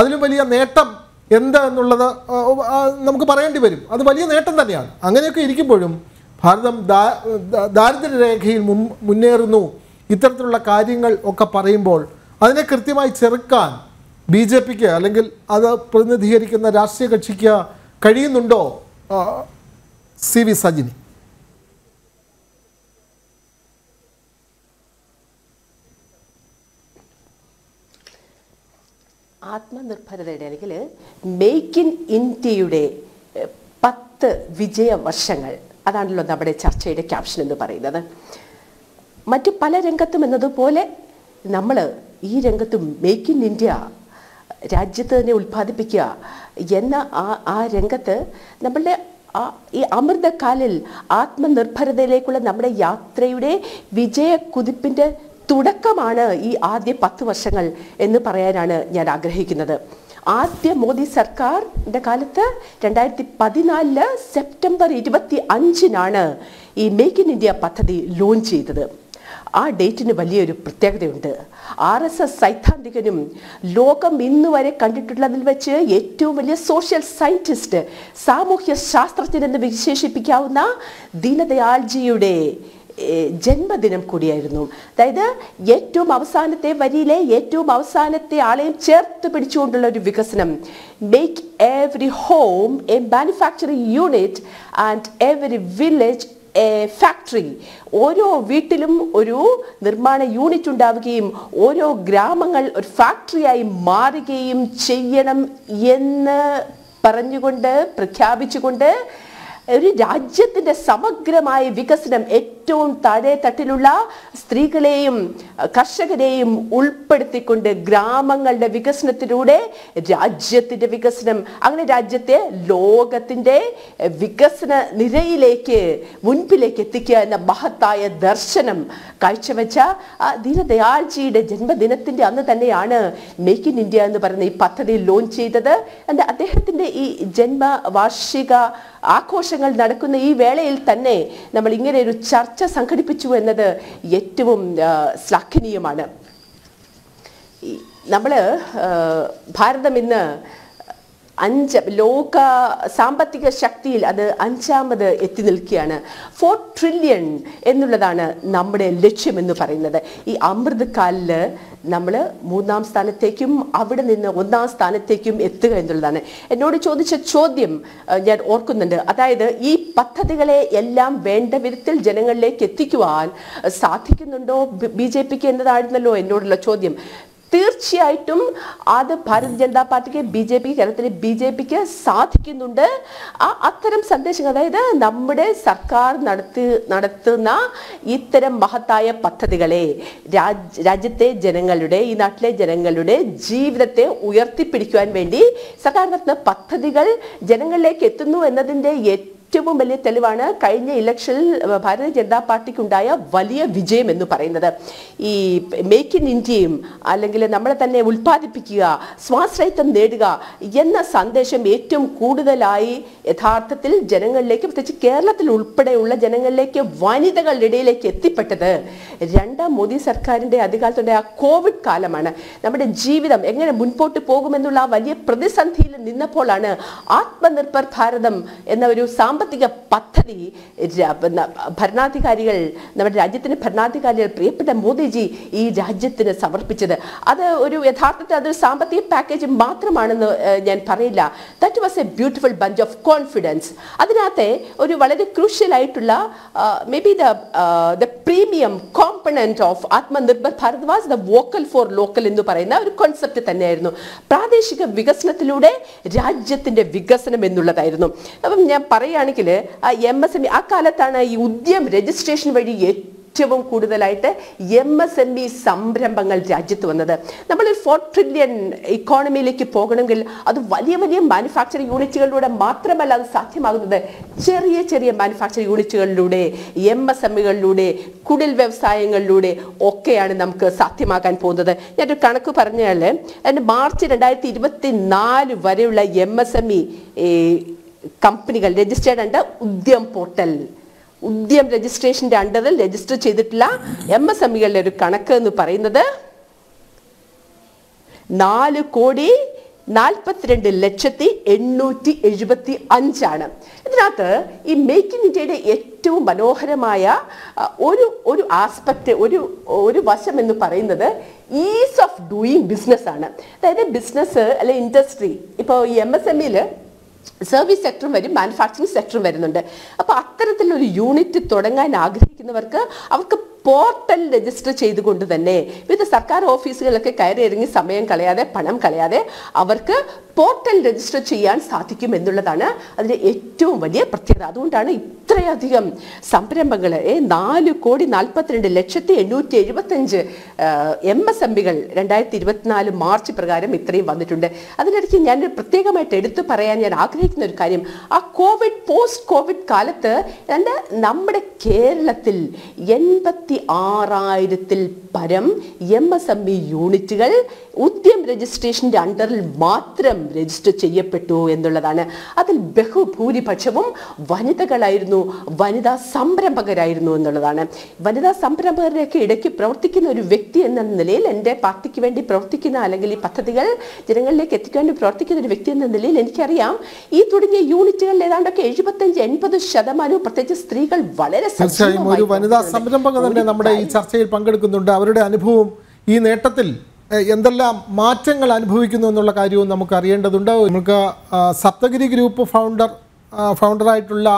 അതിലും വലിയ നേട്ടം എന്ത് എന്നുള്ളത് നമുക്ക് പറയേണ്ടി വരും അത് വലിയ നേട്ടം തന്നെയാണ് അങ്ങനെയൊക്കെ ഇരിക്കുമ്പോഴും ഭാരതം ദാരിദ്ര്യരേഖയിൽ മുന്നേറുന്നു ഇത്തരത്തിലുള്ള കാര്യങ്ങൾ ഒക്കെ പറയുമ്പോൾ അതിനെ കൃത്യമായി ചെറുക്കാൻ ബി ജെ പിക്ക് അല്ലെങ്കിൽ അത് പ്രതിനിധീകരിക്കുന്ന രാഷ്ട്രീയ കക്ഷിക്ക് കഴിയുന്നുണ്ടോ സി വി സജിനി ആത്മനിർഭരതയുടെ അല്ലെങ്കിൽ മേക്ക് ഇൻ ഇന്ത്യയുടെ പത്ത് വിജയ വർഷങ്ങൾ അതാണല്ലോ നമ്മുടെ ചർച്ചയുടെ ക്യാപ്ഷൻ എന്ന് പറയുന്നത് മറ്റു പല രംഗത്തും എന്നതുപോലെ നമ്മൾ ഈ രംഗത്തും മേക്ക് ഇൻ ഇന്ത്യ രാജ്യത്ത് തന്നെ ഉൽപ്പാദിപ്പിക്കുക എന്ന ആ ആ രംഗത്ത് നമ്മളുടെ ഈ അമൃതകാലിൽ ആത്മനിർഭരതയിലേക്കുള്ള നമ്മുടെ യാത്രയുടെ വിജയക്കുതിപ്പിൻ്റെ തുടക്കമാണ് ഈ ആദ്യ പത്ത് വർഷങ്ങൾ എന്ന് പറയാനാണ് ഞാൻ ആഗ്രഹിക്കുന്നത് ആദ്യ മോദി സർക്കാരിൻ്റെ കാലത്ത് രണ്ടായിരത്തി പതിനാലില് സെപ്റ്റംബർ ഇരുപത്തി അഞ്ചിനാണ് ഈ മേക്ക് ഇൻ ഇന്ത്യ പദ്ധതി ലോഞ്ച് ചെയ്തത് ആ ഡേറ്റിന് വലിയൊരു പ്രത്യേകതയുണ്ട് ആർ എസ് എസ് സൈദ്ധാന്തികനും ലോകം ഇന്നു വരെ കണ്ടിട്ടുള്ളതിൽ വെച്ച് ഏറ്റവും വലിയ സോഷ്യൽ സയൻറ്റിസ്റ്റ് സാമൂഹ്യ ശാസ്ത്രജ്ഞനെന്ന് വിശേഷിപ്പിക്കാവുന്ന ദീനദയാൽജിയുടെ ജന്മദിനം കൂടിയായിരുന്നു അതായത് ഏറ്റവും അവസാനത്തെ വരിയിലെ ഏറ്റവും അവസാനത്തെ ആളെയും ചേർത്ത് പിടിച്ചുകൊണ്ടുള്ള ഒരു വികസനം make every home a manufacturing unit and every village factory ഓരോ വീട്ടിലും ഒരു നിർമ്മാണ യൂണിറ്റ് ഉണ്ടാവുകയും ഓരോ ഗ്രാമങ്ങൾ ഒരു ഫാക്ടറിയായി മാറുകയും ചെയ്യണം എന്ന് പറഞ്ഞുകൊണ്ട് പ്രഖ്യാപിച്ചുകൊണ്ട് ഒരു രാജ്യത്തിൻ്റെ സമഗ്രമായ വികസനം ഏറ്റവും താഴെ തട്ടിലുള്ള സ്ത്രീകളെയും കർഷകരെയും ഉൾപ്പെടുത്തിക്കൊണ്ട് ഗ്രാമങ്ങളുടെ വികസനത്തിലൂടെ രാജ്യത്തിന്റെ വികസനം അങ്ങനെ രാജ്യത്തെ ലോകത്തിന്റെ വികസന നിരയിലേക്ക് മുൻപിലേക്ക് എത്തിക്കുക എന്ന മഹത്തായ ദർശനം കാഴ്ചവെച്ച ദീനദയാൽജിയുടെ ജന്മദിനത്തിന്റെ അന്ന് തന്നെയാണ് മേക്ക് ഇൻ ഇന്ത്യ എന്ന് പറയുന്ന ഈ പദ്ധതി ലോഞ്ച് ചെയ്തത് എൻ്റെ അദ്ദേഹത്തിന്റെ ഈ ജന്മവാർഷിക ആഘോഷങ്ങൾ നടക്കുന്ന ഈ വേളയിൽ തന്നെ നമ്മൾ ഇങ്ങനെ ഒരു ചർച്ച ചർച്ച സംഘടിപ്പിച്ചു എന്നത് ഏറ്റവും ശ്ലാഘനീയമാണ് നമ്മൾ ഭാരതം ഇന്ന് അഞ്ച് ലോക സാമ്പത്തിക ശക്തിയിൽ അത് അഞ്ചാമത് എത്തി നിൽക്കുകയാണ് ഫോർ ട്രില്യൺ എന്നുള്ളതാണ് നമ്മുടെ ലക്ഷ്യം എന്ന് പറയുന്നത് ഈ അമൃതകാലിൽ നമ്മൾ മൂന്നാം സ്ഥാനത്തേക്കും അവിടെ നിന്ന് ഒന്നാം സ്ഥാനത്തേക്കും എത്തുക എന്നുള്ളതാണ് എന്നോട് ചോദിച്ച ചോദ്യം ഞാൻ ഓർക്കുന്നുണ്ട് അതായത് ഈ പദ്ധതികളെ എല്ലാം വേണ്ട വിധത്തിൽ ജനങ്ങളിലേക്ക് എത്തിക്കുവാൻ സാധിക്കുന്നുണ്ടോ ബി ജെ പിക്ക് എന്നതായിരുന്നല്ലോ എന്നോടുള്ള ചോദ്യം തീർച്ചയായിട്ടും അത് ഭാരതീയ ജനതാ പാർട്ടിക്ക് ബി ജെ പി കേരളത്തിലെ ബി ജെ പിക്ക് സാധിക്കുന്നുണ്ട് ആ അത്തരം സന്ദേശങ്ങൾ അതായത് നമ്മുടെ സർക്കാർ നടത്തി നടത്തുന്ന ഇത്തരം മഹത്തായ പദ്ധതികളെ രാജ് രാജ്യത്തെ ജനങ്ങളുടെ ഈ നാട്ടിലെ ജനങ്ങളുടെ ജീവിതത്തെ ഉയർത്തിപ്പിടിക്കുവാൻ വേണ്ടി സർക്കാർ നടത്തുന്ന പദ്ധതികൾ ജനങ്ങളിലേക്ക് എത്തുന്നു എന്നതിൻ്റെ ഏറ്റവും ഏറ്റവും വലിയ തെളിവാണ് കഴിഞ്ഞ ഇലക്ഷനിൽ ഭാരതീയ ജനതാ പാർട്ടിക്കുണ്ടായ വലിയ വിജയം എന്ന് പറയുന്നത് ഈ മേക്ക് ഇൻ ഇന്ത്യയും അല്ലെങ്കിൽ നമ്മളെ തന്നെ ഉൽപ്പാദിപ്പിക്കുക സ്വാശ്രയത്വം നേടുക എന്ന സന്ദേശം ഏറ്റവും കൂടുതലായി യഥാർത്ഥത്തിൽ ജനങ്ങളിലേക്ക് പ്രത്യേകിച്ച് കേരളത്തിൽ ഉൾപ്പെടെയുള്ള ജനങ്ങളിലേക്ക് വനിതകളുടെ ഇടയിലേക്ക് എത്തിപ്പെട്ടത് രണ്ടാം മോദി സർക്കാരിൻ്റെ അധികാലത്തുണ്ടായ ആ കോവിഡ് കാലമാണ് നമ്മുടെ ജീവിതം എങ്ങനെ മുൻപോട്ട് പോകുമെന്നുള്ള ആ വലിയ പ്രതിസന്ധിയിൽ നിന്നപ്പോഴാണ് ആത്മനിർഭർ ഭാരതം എന്ന ഒരു സാമ്പ സാമ്പത്തിക പദ്ധതി ഭരണാധികാരികൾ നമ്മുടെ രാജ്യത്തിന് ഭരണാധികാരികൾ പ്രിയപ്പെട്ട മോദിജി ഈ രാജ്യത്തിന് സമർപ്പിച്ചത് അത് ഒരു യഥാർത്ഥത്തിൽ അതൊരു സാമ്പത്തിക പാക്കേജ് മാത്രമാണെന്ന് ഞാൻ പറയില്ല that was a beautiful bunch of confidence അതിനകത്ത് ഒരു വളരെ ക്രൂഷ്യൽ ആയിട്ടുള്ള maybe the the premium component of Atmanirbhar Bharat was the vocal for local എന്ന് പറയുന്ന ഒരു കോൺസെപ്റ്റ് തന്നെയായിരുന്നു പ്രാദേശിക വികസനത്തിലൂടെ രാജ്യത്തിൻ്റെ വികസനം എന്നുള്ളതായിരുന്നു അപ്പം ഞാൻ പറയുകയാണെങ്കിൽ ആണെങ്കിൽ ആ M S M E e, അക്കാലത്താണ് ഈ ഉദ്യം രജിസ്ട്രേഷൻ വഴി ഏറ്റവും കൂടുതലായിട്ട് എം എസ് എം ഇ സംരംഭങ്ങൾ രാജ്യത്ത് വന്നത് നമ്മൾ ഫോർ ട്രില്യൺ ഇക്കോണമിയിലേക്ക് പോകണമെങ്കിൽ അത് വലിയ വലിയ മാനുഫാക്ചറിങ് യൂണിറ്റുകളിലൂടെ മാത്രമല്ല അത് സാധ്യമാകുന്നത് ചെറിയ ചെറിയ മാനുഫാക്ചറിങ് യൂണിറ്റുകളിലൂടെ എം എസ് എം ഇകളിലൂടെ കുടിൽ വ്യവസായങ്ങളിലൂടെ ഒക്കെയാണ് നമുക്ക് സാധ്യമാക്കാൻ പോകുന്നത് ഞാനൊരു കണക്ക് പറഞ്ഞാൽ മാർച്ച് രണ്ടായിരത്തി ഇരുപത്തി നാല് വരെയുള്ള എം എസ് എം ഇ കമ്പനികൾ registered under Udyam portal Udyam രജിസ്ട്രേഷൻ്റെ അണ്ടറിൽ രജിസ്റ്റർ ചെയ്തിട്ടുള്ള എം എസ് എമ്മികളുടെ ഒരു കണക്ക് എന്ന് പറയുന്നത് നാല് കോടി നാൽപ്പത്തിരണ്ട് ലക്ഷത്തി എണ്ണൂറ്റി എഴുപത്തി അഞ്ചാണ് ഇതിനകത്ത് ഈ മേക്ക് ഇൻ ഇന്ത്യയുടെ ഏറ്റവും മനോഹരമായ ഒരു ഒരു ആസ്പെക്റ്റ് ഒരു ഒരു വശം എന്ന് പറയുന്നത് ഈസ് ഓഫ് ഡൂയിങ് ബിസിനസ് ആണ് അതായത് ബിസിനസ് അല്ലെ ഇൻഡസ്ട്രി ഇപ്പോൾ ഈ എം എസ് എം സർവീസ് സെക്ടറും വരും മാനുഫാക്ചറിങ് സെക്ടറും വരുന്നുണ്ട് അപ്പോൾ അത്തരത്തിലൊരു യൂണിറ്റ് തുടങ്ങാൻ ആഗ്രഹിക്കുന്നവർക്ക് അവർക്ക് പോർട്ടൽ രജിസ്റ്റർ ചെയ്തുകൊണ്ട് തന്നെ വിവിധ സർക്കാർ ഓഫീസുകളിലൊക്കെ കയറി ഇറങ്ങി സമയം കളയാതെ പണം കളയാതെ അവർക്ക് പോർട്ടൽ രജിസ്റ്റർ ചെയ്യാൻ സാധിക്കും എന്നുള്ളതാണ് അതിൻ്റെ ഏറ്റവും വലിയ പ്രത്യേകത അതുകൊണ്ടാണ് ഇത്രയധികം സംരംഭങ്ങൾ നാല് കോടി നാൽപ്പത്തിരണ്ട് ലക്ഷത്തി എണ്ണൂറ്റി എഴുപത്തഞ്ച് എം എസ് എം ബികൾ രണ്ടായിരത്തി ഇരുപത്തിനാല് മാർച്ച് പ്രകാരം ഇത്രയും വന്നിട്ടുണ്ട് അതിനിടയ്ക്ക് ഞാൻ പ്രത്യേകമായിട്ട് എടുത്തു പറയാൻ ഞാൻ ആഗ്രഹിക്കുന്ന ഒരു കാര്യം ആ കോവിഡ് പോസ്റ്റ് കോവിഡ് കാലത്ത് എൻ്റെ നമ്മുടെ കേരളത്തിൽ എൺപത്തി ഇരുപത്തി ആറായിരത്തിൽ പരം എം എസ് എം ഇ യൂണിറ്റുകൾ ഉദ്യം രജിസ്ട്രേഷൻ്റെ അണ്ടറിൽ മാത്രം രജിസ്റ്റർ ചെയ്യപ്പെട്ടു എന്നുള്ളതാണ് അതിൽ ബഹുഭൂരിപക്ഷവും വനിതകളായിരുന്നു വനിതാ സംരംഭകരായിരുന്നു എന്നുള്ളതാണ് വനിതാ സംരംഭകരുടെയൊക്കെ ഇടയ്ക്ക് പ്രവർത്തിക്കുന്ന ഒരു വ്യക്തി എന്ന നിലയിൽ എൻ്റെ പാർട്ടിക്ക് വേണ്ടി പ്രവർത്തിക്കുന്ന അല്ലെങ്കിൽ ഈ പദ്ധതികൾ ജനങ്ങളിലേക്ക് എത്തിക്കാൻ വേണ്ടി പ്രവർത്തിക്കുന്ന ഒരു വ്യക്തി എന്ന നിലയിൽ എനിക്കറിയാം ഈ തുടങ്ങിയ യൂണിറ്റുകളിൽ ഏതാണ്ടൊക്കെ എഴുപത്തഞ്ച് എൺപത് ശതമാനവും പ്രത്യേകിച്ച് സ്ത്രീകൾ വളരെ ഒരു വനിതാ തന്നെ നമ്മുടെ ഈ ചർച്ചയിൽ പങ്കെടുക്കുന്നുണ്ട് അവരുടെ അനുഭവം ഈ നേട്ടത്തിൽ എന്തെല്ലാം മാറ്റങ്ങൾ അനുഭവിക്കുന്നു എന്നുള്ള കാര്യവും നമുക്ക് അറിയേണ്ടതുണ്ട് നമുക്ക് സപ്തഗിരി ഗ്രൂപ്പ് ഫൗണ്ടർ ഫൗണ്ടറായിട്ടുള്ള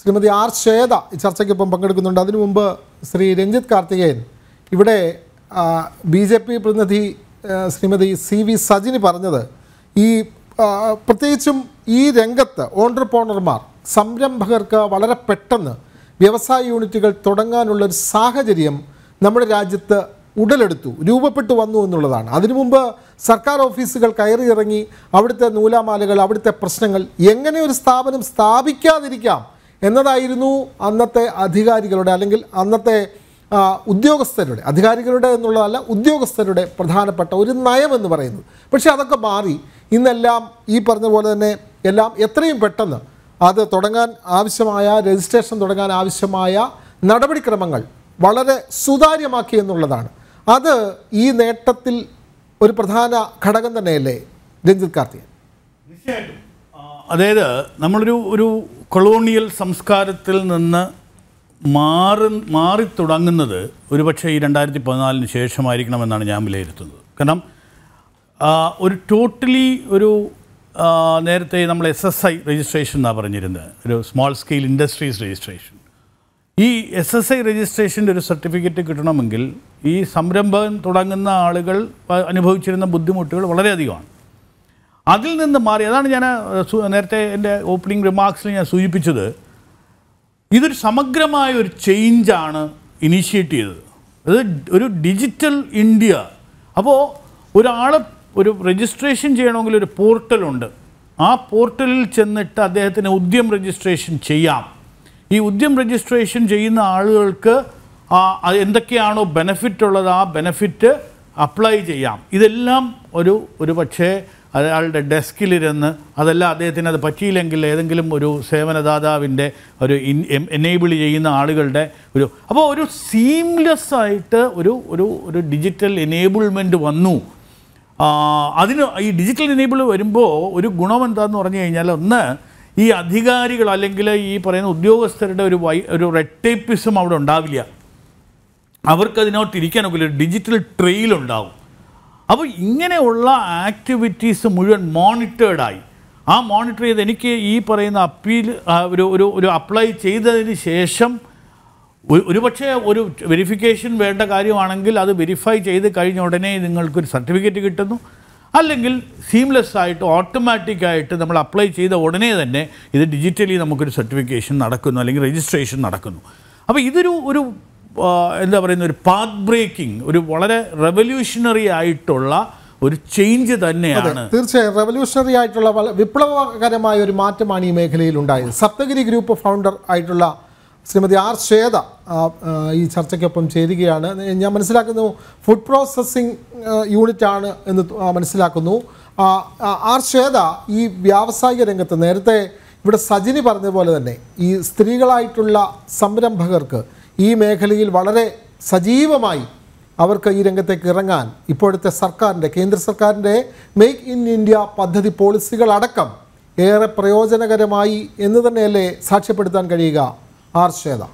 ശ്രീമതി ആർ ശ്വേത ഈ ചർച്ചയ്ക്കൊപ്പം പങ്കെടുക്കുന്നുണ്ട് അതിനു മുമ്പ് ശ്രീ രഞ്ജിത് കാർത്തികേയൻ ഇവിടെ ബി ജെ പി പ്രതിനിധി ശ്രീമതി സി വി സജിനി പറഞ്ഞത് ഈ പ്രത്യേകിച്ചും ഈ രംഗത്ത് ഓണ്ടർപ്രോണർമാർ സംരംഭകർക്ക് വളരെ പെട്ടെന്ന് വ്യവസായ യൂണിറ്റുകൾ തുടങ്ങാനുള്ള ഒരു സാഹചര്യം നമ്മുടെ രാജ്യത്ത് ഉടലെടുത്തു രൂപപ്പെട്ടു വന്നു എന്നുള്ളതാണ് അതിനു മുമ്പ് സർക്കാർ ഓഫീസുകൾ കയറിയിറങ്ങി അവിടുത്തെ നൂലാമാലകൾ അവിടുത്തെ പ്രശ്നങ്ങൾ എങ്ങനെ ഒരു സ്ഥാപനം സ്ഥാപിക്കാതിരിക്കാം എന്നതായിരുന്നു അന്നത്തെ അധികാരികളുടെ അല്ലെങ്കിൽ അന്നത്തെ ഉദ്യോഗസ്ഥരുടെ അധികാരികളുടെ എന്നുള്ളതല്ല ഉദ്യോഗസ്ഥരുടെ പ്രധാനപ്പെട്ട ഒരു നയമെന്ന് പറയുന്നത് പക്ഷേ അതൊക്കെ മാറി ഇന്നെല്ലാം ഈ പറഞ്ഞ പോലെ തന്നെ എല്ലാം എത്രയും പെട്ടെന്ന് അത് തുടങ്ങാൻ ആവശ്യമായ രജിസ്ട്രേഷൻ തുടങ്ങാൻ ആവശ്യമായ നടപടിക്രമങ്ങൾ വളരെ സുതാര്യമാക്കി എന്നുള്ളതാണ് അത് ഈ നേട്ടത്തിൽ ഒരു പ്രധാന ഘടകം തന്നെയല്ലേ രഞ്ജിത് കാർത്തിയൻ അതായത് നമ്മളൊരു ഒരു കൊളോണിയൽ സംസ്കാരത്തിൽ നിന്ന് മാറി മാറി തുടങ്ങുന്നത് ഒരുപക്ഷെ ഈ രണ്ടായിരത്തി പതിനാലിന് ശേഷമായിരിക്കണമെന്നാണ് ഞാൻ വിലയിരുത്തുന്നത് കാരണം ഒരു ടോട്ടലി ഒരു നേരത്തെ നമ്മൾ എസ് എസ് ഐ രജിസ്ട്രേഷൻ എന്നാണ് പറഞ്ഞിരുന്നത് ഒരു സ്മോൾ സ്കെയിൽ ഇൻഡസ്ട്രീസ് രജിസ്ട്രേഷൻ ഈ എസ് എസ് ഐ രജിസ്ട്രേഷൻ്റെ ഒരു സർട്ടിഫിക്കറ്റ് കിട്ടണമെങ്കിൽ ഈ സംരംഭം തുടങ്ങുന്ന ആളുകൾ അനുഭവിച്ചിരുന്ന ബുദ്ധിമുട്ടുകൾ വളരെയധികമാണ് അതിൽ നിന്ന് മാറി അതാണ് ഞാൻ നേരത്തെ എൻ്റെ ഓപ്പണിംഗ് റിമാർക്സിൽ ഞാൻ സൂചിപ്പിച്ചത് ഇതൊരു സമഗ്രമായ ഒരു ചേഞ്ചാണ് ഇനീഷ്യേറ്റ് ചെയ്തത് അത് ഒരു ഡിജിറ്റൽ ഇന്ത്യ അപ്പോൾ ഒരാളെ ഒരു രജിസ്ട്രേഷൻ ചെയ്യണമെങ്കിൽ ഒരു പോർട്ടലുണ്ട് ആ പോർട്ടലിൽ ചെന്നിട്ട് അദ്ദേഹത്തിന് ഉദ്യം രജിസ്ട്രേഷൻ ചെയ്യാം ഈ ഉദ്യം രജിസ്ട്രേഷൻ ചെയ്യുന്ന ആളുകൾക്ക് ആ എന്തൊക്കെയാണോ ബെനഫിറ്റ് ഉള്ളത് ആ ബെനഫിറ്റ് അപ്ലൈ ചെയ്യാം ഇതെല്ലാം ഒരു ഒരു പക്ഷേ അയാളുടെ ഡെസ്കിലിരുന്ന് അതെല്ലാം അദ്ദേഹത്തിന് അത് പറ്റിയില്ലെങ്കിൽ ഏതെങ്കിലും ഒരു സേവനദാതാവിൻ്റെ ഒരു ഇൻ എനേബിൾ ചെയ്യുന്ന ആളുകളുടെ ഒരു അപ്പോൾ ഒരു സീംലെസ് ആയിട്ട് ഒരു ഒരു ഒരു ഡിജിറ്റൽ എനേബിൾമെൻറ്റ് വന്നു അതിന് ഈ ഡിജിറ്റൽ ഇനേബിൾ വരുമ്പോൾ ഒരു ഗുണം എന്താണെന്ന് പറഞ്ഞു കഴിഞ്ഞാൽ ഒന്ന് ഈ അധികാരികൾ അല്ലെങ്കിൽ ഈ പറയുന്ന ഉദ്യോഗസ്ഥരുടെ ഒരു വൈ ഒരു റെഡ്ടേപ്പിസം അവിടെ ഉണ്ടാവില്ല അവർക്കതിനകത്തിരിക്കാനൊക്കെ ഒരു ഡിജിറ്റൽ ട്രെയിൽ ഉണ്ടാവും അപ്പോൾ ഇങ്ങനെയുള്ള ആക്ടിവിറ്റീസ് മുഴുവൻ മോണിറ്റേർഡായി ആ മോണിറ്റർ ചെയ്ത് എനിക്ക് ഈ പറയുന്ന അപ്പീൽ ഒരു ഒരു ഒരു അപ്ലൈ ചെയ്തതിന് ശേഷം ഒരുപക്ഷെ ഒരു വെരിഫിക്കേഷൻ വേണ്ട കാര്യമാണെങ്കിൽ അത് വെരിഫൈ ചെയ്ത് കഴിഞ്ഞ ഉടനെ നിങ്ങൾക്കൊരു സർട്ടിഫിക്കറ്റ് കിട്ടുന്നു അല്ലെങ്കിൽ സീംലെസ് ആയിട്ട് ഓട്ടോമാറ്റിക്കായിട്ട് നമ്മൾ അപ്ലൈ ചെയ്ത ഉടനെ തന്നെ ഇത് ഡിജിറ്റലി നമുക്കൊരു സർട്ടിഫിക്കേഷൻ നടക്കുന്നു അല്ലെങ്കിൽ രജിസ്ട്രേഷൻ നടക്കുന്നു അപ്പോൾ ഇതൊരു ഒരു എന്താ പറയുന്ന ഒരു പാത്ത് ബ്രേക്കിംഗ് ഒരു വളരെ റെവല്യൂഷണറി ആയിട്ടുള്ള ഒരു ചേഞ്ച് തന്നെയാണ് തീർച്ചയായും റെവല്യൂഷണറി ആയിട്ടുള്ള വിപ്ലവകരമായ ഒരു മാറ്റമാണ് ഈ മേഖലയിൽ ഉണ്ടായത് സപ്തഗിരി ഗ്രൂപ്പ് ഫൗണ്ടർ ആയിട്ടുള്ള ശ്രീമതി ആർ ശ്വേത ഈ ചർച്ചയ്ക്കൊപ്പം ചേരുകയാണ് ഞാൻ മനസ്സിലാക്കുന്നു ഫുഡ് പ്രോസസ്സിംഗ് ആണ് എന്ന് മനസ്സിലാക്കുന്നു ആർ ശ്വേത ഈ വ്യാവസായിക രംഗത്ത് നേരത്തെ ഇവിടെ സജിനി പറഞ്ഞതുപോലെ തന്നെ ഈ സ്ത്രീകളായിട്ടുള്ള സംരംഭകർക്ക് ഈ മേഖലയിൽ വളരെ സജീവമായി അവർക്ക് ഈ രംഗത്തേക്ക് ഇറങ്ങാൻ ഇപ്പോഴത്തെ സർക്കാരിൻ്റെ കേന്ദ്ര സർക്കാരിൻ്റെ മെയ്ക്ക് ഇൻ ഇന്ത്യ പദ്ധതി പോളിസികളടക്കം ഏറെ പ്രയോജനകരമായി എന്ന് തന്നെയല്ലേ സാക്ഷ്യപ്പെടുത്താൻ കഴിയുക ആർ ശ്വേത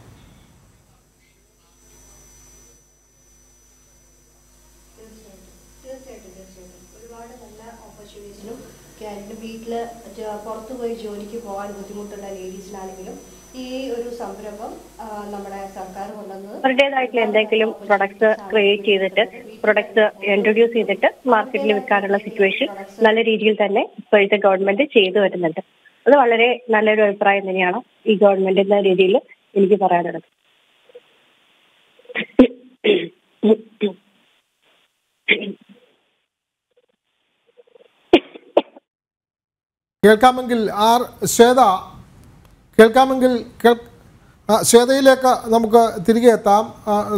വീട്ടിൽ പുറത്തു പോയി ജോലിക്ക് പോകാൻ ബുദ്ധിമുട്ടുള്ള ലേഡീസിനാണെങ്കിലും ഈ ഒരു സംരംഭം നമ്മുടെ സർക്കാർ കൊണ്ടുവന്നത് അവരുടേതായിട്ടുള്ള എന്തെങ്കിലും പ്രൊഡക്ട്സ് ക്രിയേറ്റ് ചെയ്തിട്ട് പ്രൊഡക്ട്സ് ഇൻട്രൊഡ്യൂസ് ചെയ്തിട്ട് മാർക്കറ്റിൽ വിൽക്കാനുള്ള സിറ്റുവേഷൻ നല്ല രീതിയിൽ തന്നെ ഇപ്പോഴത്തെ ഗവൺമെന്റ് ചെയ്തു വരുന്നുണ്ട് അത് വളരെ നല്ലൊരു അഭിപ്രായം തന്നെയാണ് ഈ ഗവൺമെന്റ് എന്ന രീതിയിൽ എനിക്ക് പറയാനുള്ളത് കേൾക്കാമെങ്കിൽ ആർ ശ്വേത കേൾക്കാമെങ്കിൽ ശ്വേതയിലേക്ക് നമുക്ക് തിരികെ എത്താം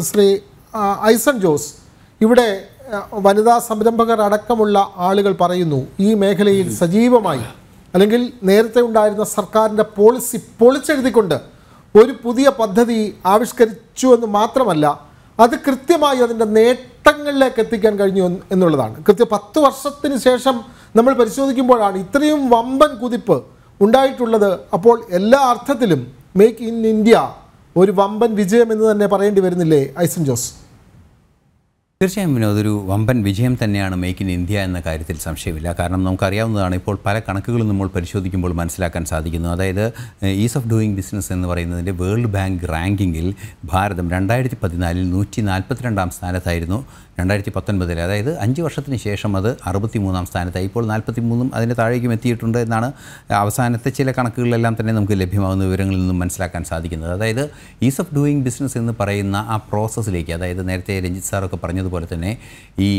ശ്രീ ഐസൺ ജോസ് ഇവിടെ വനിതാ സംരംഭകർ അടക്കമുള്ള ആളുകൾ പറയുന്നു ഈ മേഖലയിൽ സജീവമായി അല്ലെങ്കിൽ നേരത്തെ ഉണ്ടായിരുന്ന സർക്കാരിൻ്റെ പോളിസി പൊളിച്ചെഴുതിക്കൊണ്ട് ഒരു പുതിയ പദ്ധതി ആവിഷ്കരിച്ചു എന്ന് മാത്രമല്ല അത് കൃത്യമായി അതിൻ്റെ നേട്ടങ്ങളിലേക്ക് എത്തിക്കാൻ കഴിഞ്ഞു എന്നുള്ളതാണ് കൃത്യ പത്ത് വർഷത്തിന് ശേഷം നമ്മൾ പരിശോധിക്കുമ്പോഴാണ് ഇത്രയും വമ്പൻ കുതിപ്പ് ഉണ്ടായിട്ടുള്ളത് അപ്പോൾ എല്ലാ അർത്ഥത്തിലും മേക്ക് ഇൻ ഇന്ത്യ ഒരു വമ്പൻ വിജയം എന്ന് തന്നെ പറയേണ്ടി വരുന്നില്ലേ ഐസൻ ജോസ് തീർച്ചയായും വിനോദ് ഒരു വമ്പൻ വിജയം തന്നെയാണ് മേക്ക് ഇൻ ഇന്ത്യ എന്ന കാര്യത്തിൽ സംശയമില്ല കാരണം നമുക്കറിയാവുന്നതാണ് ഇപ്പോൾ പല കണക്കുകളും നമ്മൾ പരിശോധിക്കുമ്പോൾ മനസ്സിലാക്കാൻ സാധിക്കുന്നു അതായത് ഈസ് ഓഫ് ഡൂയിങ് ബിസിനസ് എന്ന് പറയുന്നതിൻ്റെ വേൾഡ് ബാങ്ക് റാങ്കിങ്ങിൽ ഭാരതം രണ്ടായിരത്തി പതിനാലിൽ നൂറ്റി നാൽപ്പത്തിരണ്ടാം സ്ഥാനത്തായിരുന്നു രണ്ടായിരത്തി പത്തൊൻപതിൽ അതായത് അഞ്ച് വർഷത്തിന് ശേഷം അത് അറുപത്തി മൂന്നാം സ്ഥാനത്തായി ഇപ്പോൾ നാൽപ്പത്തി മൂന്നും അതിന് താഴേക്കും എത്തിയിട്ടുണ്ട് എന്നാണ് അവസാനത്തെ ചില കണക്കുകളിലെല്ലാം തന്നെ നമുക്ക് ലഭ്യമാകുന്ന വിവരങ്ങളിൽ നിന്നും മനസ്സിലാക്കാൻ സാധിക്കുന്നത് അതായത് ഈസ് ഓഫ് ഡൂയിങ് ബിസിനസ് എന്ന് പറയുന്ന ആ പ്രോസസ്സിലേക്ക് അതായത് നേരത്തെ രഞ്ജിത്ത് സാറൊക്കെ പറഞ്ഞതുപോലെ തന്നെ ഈ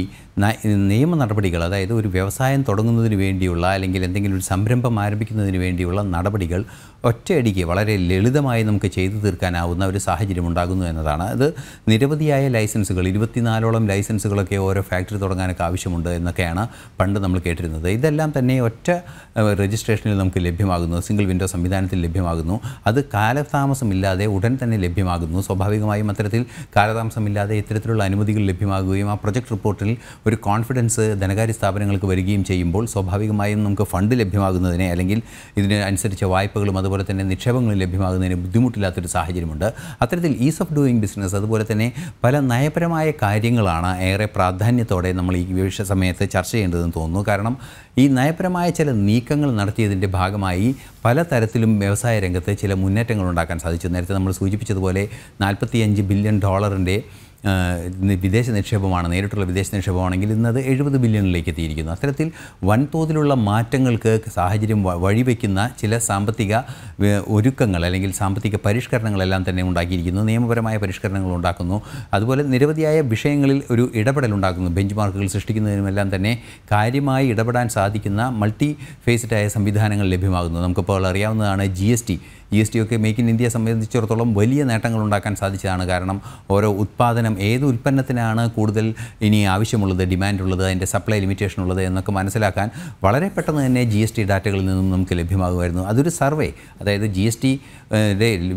നിയമ നടപടികൾ അതായത് ഒരു വ്യവസായം തുടങ്ങുന്നതിന് വേണ്ടിയുള്ള അല്ലെങ്കിൽ എന്തെങ്കിലും ഒരു സംരംഭം ആരംഭിക്കുന്നതിന് വേണ്ടിയുള്ള നടപടികൾ ഒറ്റയടിക്ക് വളരെ ലളിതമായി നമുക്ക് ചെയ്തു തീർക്കാനാവുന്ന ഒരു സാഹചര്യം ഉണ്ടാകുന്നു എന്നതാണ് അത് നിരവധിയായ ലൈസൻസുകൾ ഇരുപത്തിനാലോളം ലൈസൻസുകളൊക്കെ ഓരോ ഫാക്ടറി തുടങ്ങാനൊക്കെ ആവശ്യമുണ്ട് എന്നൊക്കെയാണ് പണ്ട് നമ്മൾ കേട്ടിരുന്നത് ഇതെല്ലാം തന്നെ ഒറ്റ രജിസ്ട്രേഷനിൽ നമുക്ക് ലഭ്യമാകുന്നു സിംഗിൾ വിൻഡോ സംവിധാനത്തിൽ ലഭ്യമാകുന്നു അത് കാലതാമസമില്ലാതെ ഉടൻ തന്നെ ലഭ്യമാകുന്നു സ്വാഭാവികമായും അത്തരത്തിൽ കാലതാമസമില്ലാതെ ഇത്തരത്തിലുള്ള അനുമതികൾ ലഭ്യമാകുകയും ആ പ്രൊജക്ട് റിപ്പോർട്ടിൽ ഒരു കോൺഫിഡൻസ് ധനകാര്യ സ്ഥാപനങ്ങൾക്ക് വരികയും ചെയ്യുമ്പോൾ സ്വാഭാവികമായും നമുക്ക് ഫണ്ട് ലഭ്യമാകുന്നതിനെ അല്ലെങ്കിൽ ഇതിന് വായ്പകളും അതുപോലെ അതുപോലെ തന്നെ നിക്ഷേപങ്ങൾ ലഭ്യമാകുന്നതിന് ബുദ്ധിമുട്ടില്ലാത്തൊരു സാഹചര്യമുണ്ട് അത്തരത്തിൽ ഈസ് ഓഫ് ഡൂയിങ് ബിസിനസ് അതുപോലെ തന്നെ പല നയപരമായ കാര്യങ്ങളാണ് ഏറെ പ്രാധാന്യത്തോടെ നമ്മൾ ഈ വിഷയ സമയത്ത് ചർച്ച ചെയ്യേണ്ടതെന്ന് തോന്നുന്നു കാരണം ഈ നയപരമായ ചില നീക്കങ്ങൾ നടത്തിയതിൻ്റെ ഭാഗമായി പല തരത്തിലും വ്യവസായ രംഗത്ത് ചില മുന്നേറ്റങ്ങൾ ഉണ്ടാക്കാൻ സാധിച്ചു നേരത്തെ നമ്മൾ സൂചിപ്പിച്ചതുപോലെ നാൽപ്പത്തിയഞ്ച് ബില്യൺ ഡോളറിൻ്റെ വിദേശ നിക്ഷേപമാണ് നേരിട്ടുള്ള വിദേശ നിക്ഷേപമാണെങ്കിൽ ഇന്നത് എഴുപത് ബില്യണിലേക്ക് എത്തിയിരിക്കുന്നു അത്തരത്തിൽ വൻതോതിലുള്ള മാറ്റങ്ങൾക്ക് സാഹചര്യം വഴിവെക്കുന്ന ചില സാമ്പത്തിക ഒരുക്കങ്ങൾ അല്ലെങ്കിൽ സാമ്പത്തിക പരിഷ്കരണങ്ങളെല്ലാം തന്നെ ഉണ്ടാക്കിയിരിക്കുന്നു നിയമപരമായ പരിഷ്കരണങ്ങൾ ഉണ്ടാക്കുന്നു അതുപോലെ നിരവധിയായ വിഷയങ്ങളിൽ ഒരു ഇടപെടൽ ഉണ്ടാക്കുന്നു ബെഞ്ച് മാർക്കുകൾ സൃഷ്ടിക്കുന്നതിനുമെല്ലാം തന്നെ കാര്യമായി ഇടപെടാൻ സാധിക്കുന്ന മൾട്ടി ഫേസ്ഡായ സംവിധാനങ്ങൾ ലഭ്യമാകുന്നു നമുക്കിപ്പോൾ അറിയാവുന്നതാണ് G S T G S T ഒക്കെ മേക്ക് ഇൻ ഇന്ത്യയെ സംബന്ധിച്ചിടത്തോളം വലിയ നേട്ടങ്ങൾ ഉണ്ടാക്കാൻ സാധിച്ചതാണ് കാരണം ഓരോ ഉത്പാദനം ഏത് ഉൽപ്പന്നത്തിനാണ് കൂടുതൽ ഇനി ആവശ്യമുള്ളത് ഉള്ളത് അതിൻ്റെ സപ്ലൈ ലിമിറ്റേഷൻ ഉള്ളത് എന്നൊക്കെ മനസ്സിലാക്കാൻ വളരെ പെട്ടെന്ന് തന്നെ ജി എസ് ടി ഡാറ്റകളിൽ നിന്നും നമുക്ക് ലഭ്യമാകുമായിരുന്നു അതൊരു സർവേ അതായത് ജി എസ് ടി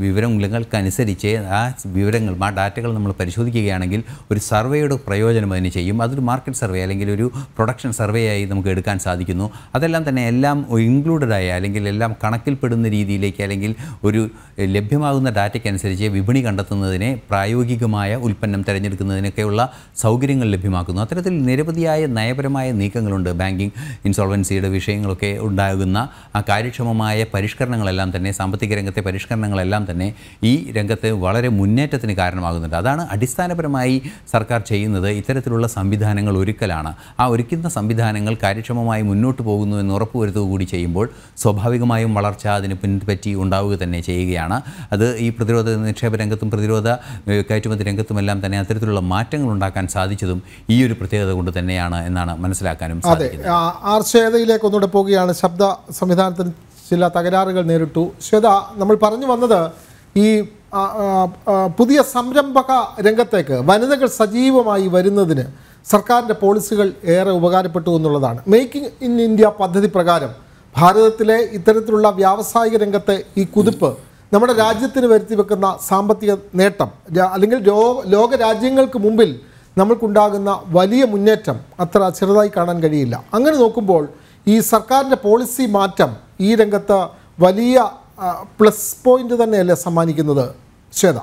വിവരങ്ങൾക്കനുസരിച്ച് ആ വിവരങ്ങൾ ആ ഡാറ്റകൾ നമ്മൾ പരിശോധിക്കുകയാണെങ്കിൽ ഒരു സർവേയുടെ പ്രയോജനം അതിന് ചെയ്യും അതൊരു മാർക്കറ്റ് സർവേ അല്ലെങ്കിൽ ഒരു പ്രൊഡക്ഷൻ സർവേ ആയി നമുക്ക് എടുക്കാൻ സാധിക്കുന്നു അതെല്ലാം തന്നെ എല്ലാം ഇൻക്ലൂഡഡായ അല്ലെങ്കിൽ എല്ലാം കണക്കിൽപ്പെടുന്ന രീതിയിലേക്ക് അല്ലെങ്കിൽ ഒരു ലഭ്യമാകുന്ന ഡാറ്റയ്ക്കനുസരിച്ച് വിപണി കണ്ടെത്തുന്നതിനെ പ്രായോഗികമായ ഉൽപ്പന്നം തിരഞ്ഞെടുക്കുന്നതിനൊക്കെയുള്ള സൗകര്യങ്ങൾ ലഭ്യമാക്കുന്നു അത്തരത്തിൽ നിരവധിയായ നയപരമായ നീക്കങ്ങളുണ്ട് ബാങ്കിങ് ഇൻസോൾവൻസിയുടെ വിഷയങ്ങളൊക്കെ ഉണ്ടാകുന്ന ആ കാര്യക്ഷമമായ പരിഷ്കരണങ്ങളെല്ലാം തന്നെ സാമ്പത്തിക രംഗത്തെ പരിഷ്കരണം പരിഷ്കരണങ്ങളെല്ലാം തന്നെ ഈ രംഗത്ത് വളരെ മുന്നേറ്റത്തിന് കാരണമാകുന്നുണ്ട് അതാണ് അടിസ്ഥാനപരമായി സർക്കാർ ചെയ്യുന്നത് ഇത്തരത്തിലുള്ള സംവിധാനങ്ങൾ ഒരുക്കലാണ് ആ ഒരുക്കുന്ന സംവിധാനങ്ങൾ കാര്യക്ഷമമായി മുന്നോട്ട് പോകുന്നു എന്ന് ഉറപ്പുവരുത്തുക കൂടി ചെയ്യുമ്പോൾ സ്വാഭാവികമായും വളർച്ച അതിന് പിൻപറ്റി ഉണ്ടാവുക തന്നെ ചെയ്യുകയാണ് അത് ഈ പ്രതിരോധ നിക്ഷേപ രംഗത്തും പ്രതിരോധ കയറ്റുമതി രംഗത്തുമെല്ലാം തന്നെ അത്തരത്തിലുള്ള മാറ്റങ്ങൾ ഉണ്ടാക്കാൻ സാധിച്ചതും ഈ ഒരു പ്രത്യേകത കൊണ്ട് തന്നെയാണ് എന്നാണ് മനസ്സിലാക്കാനും സാധിക്കുന്നത് ആർ ഒന്നുകൂടെ പോവുകയാണ് ശബ്ദ സംവിധാനത്തിന് ചില തകരാറുകൾ നേരിട്ടു ശ്വേത നമ്മൾ പറഞ്ഞു വന്നത് ഈ പുതിയ സംരംഭക രംഗത്തേക്ക് വനിതകൾ സജീവമായി വരുന്നതിന് സർക്കാരിൻ്റെ പോളിസികൾ ഏറെ ഉപകാരപ്പെട്ടു എന്നുള്ളതാണ് മേക്കിംഗ് ഇൻ ഇന്ത്യ പദ്ധതി പ്രകാരം ഭാരതത്തിലെ ഇത്തരത്തിലുള്ള വ്യാവസായിക രംഗത്തെ ഈ കുതിപ്പ് നമ്മുടെ രാജ്യത്തിന് വരുത്തി വെക്കുന്ന സാമ്പത്തിക നേട്ടം അല്ലെങ്കിൽ ലോക രാജ്യങ്ങൾക്ക് മുമ്പിൽ നമ്മൾക്കുണ്ടാകുന്ന വലിയ മുന്നേറ്റം അത്ര ചെറുതായി കാണാൻ കഴിയില്ല അങ്ങനെ നോക്കുമ്പോൾ ഈ സർക്കാരിൻ്റെ പോളിസി മാറ്റം ഈ രംഗത്ത് വലിയ പ്ലസ് പോയിന്റ് തന്നെയല്ലേ സമ്മാനിക്കുന്നത് ശ്വേത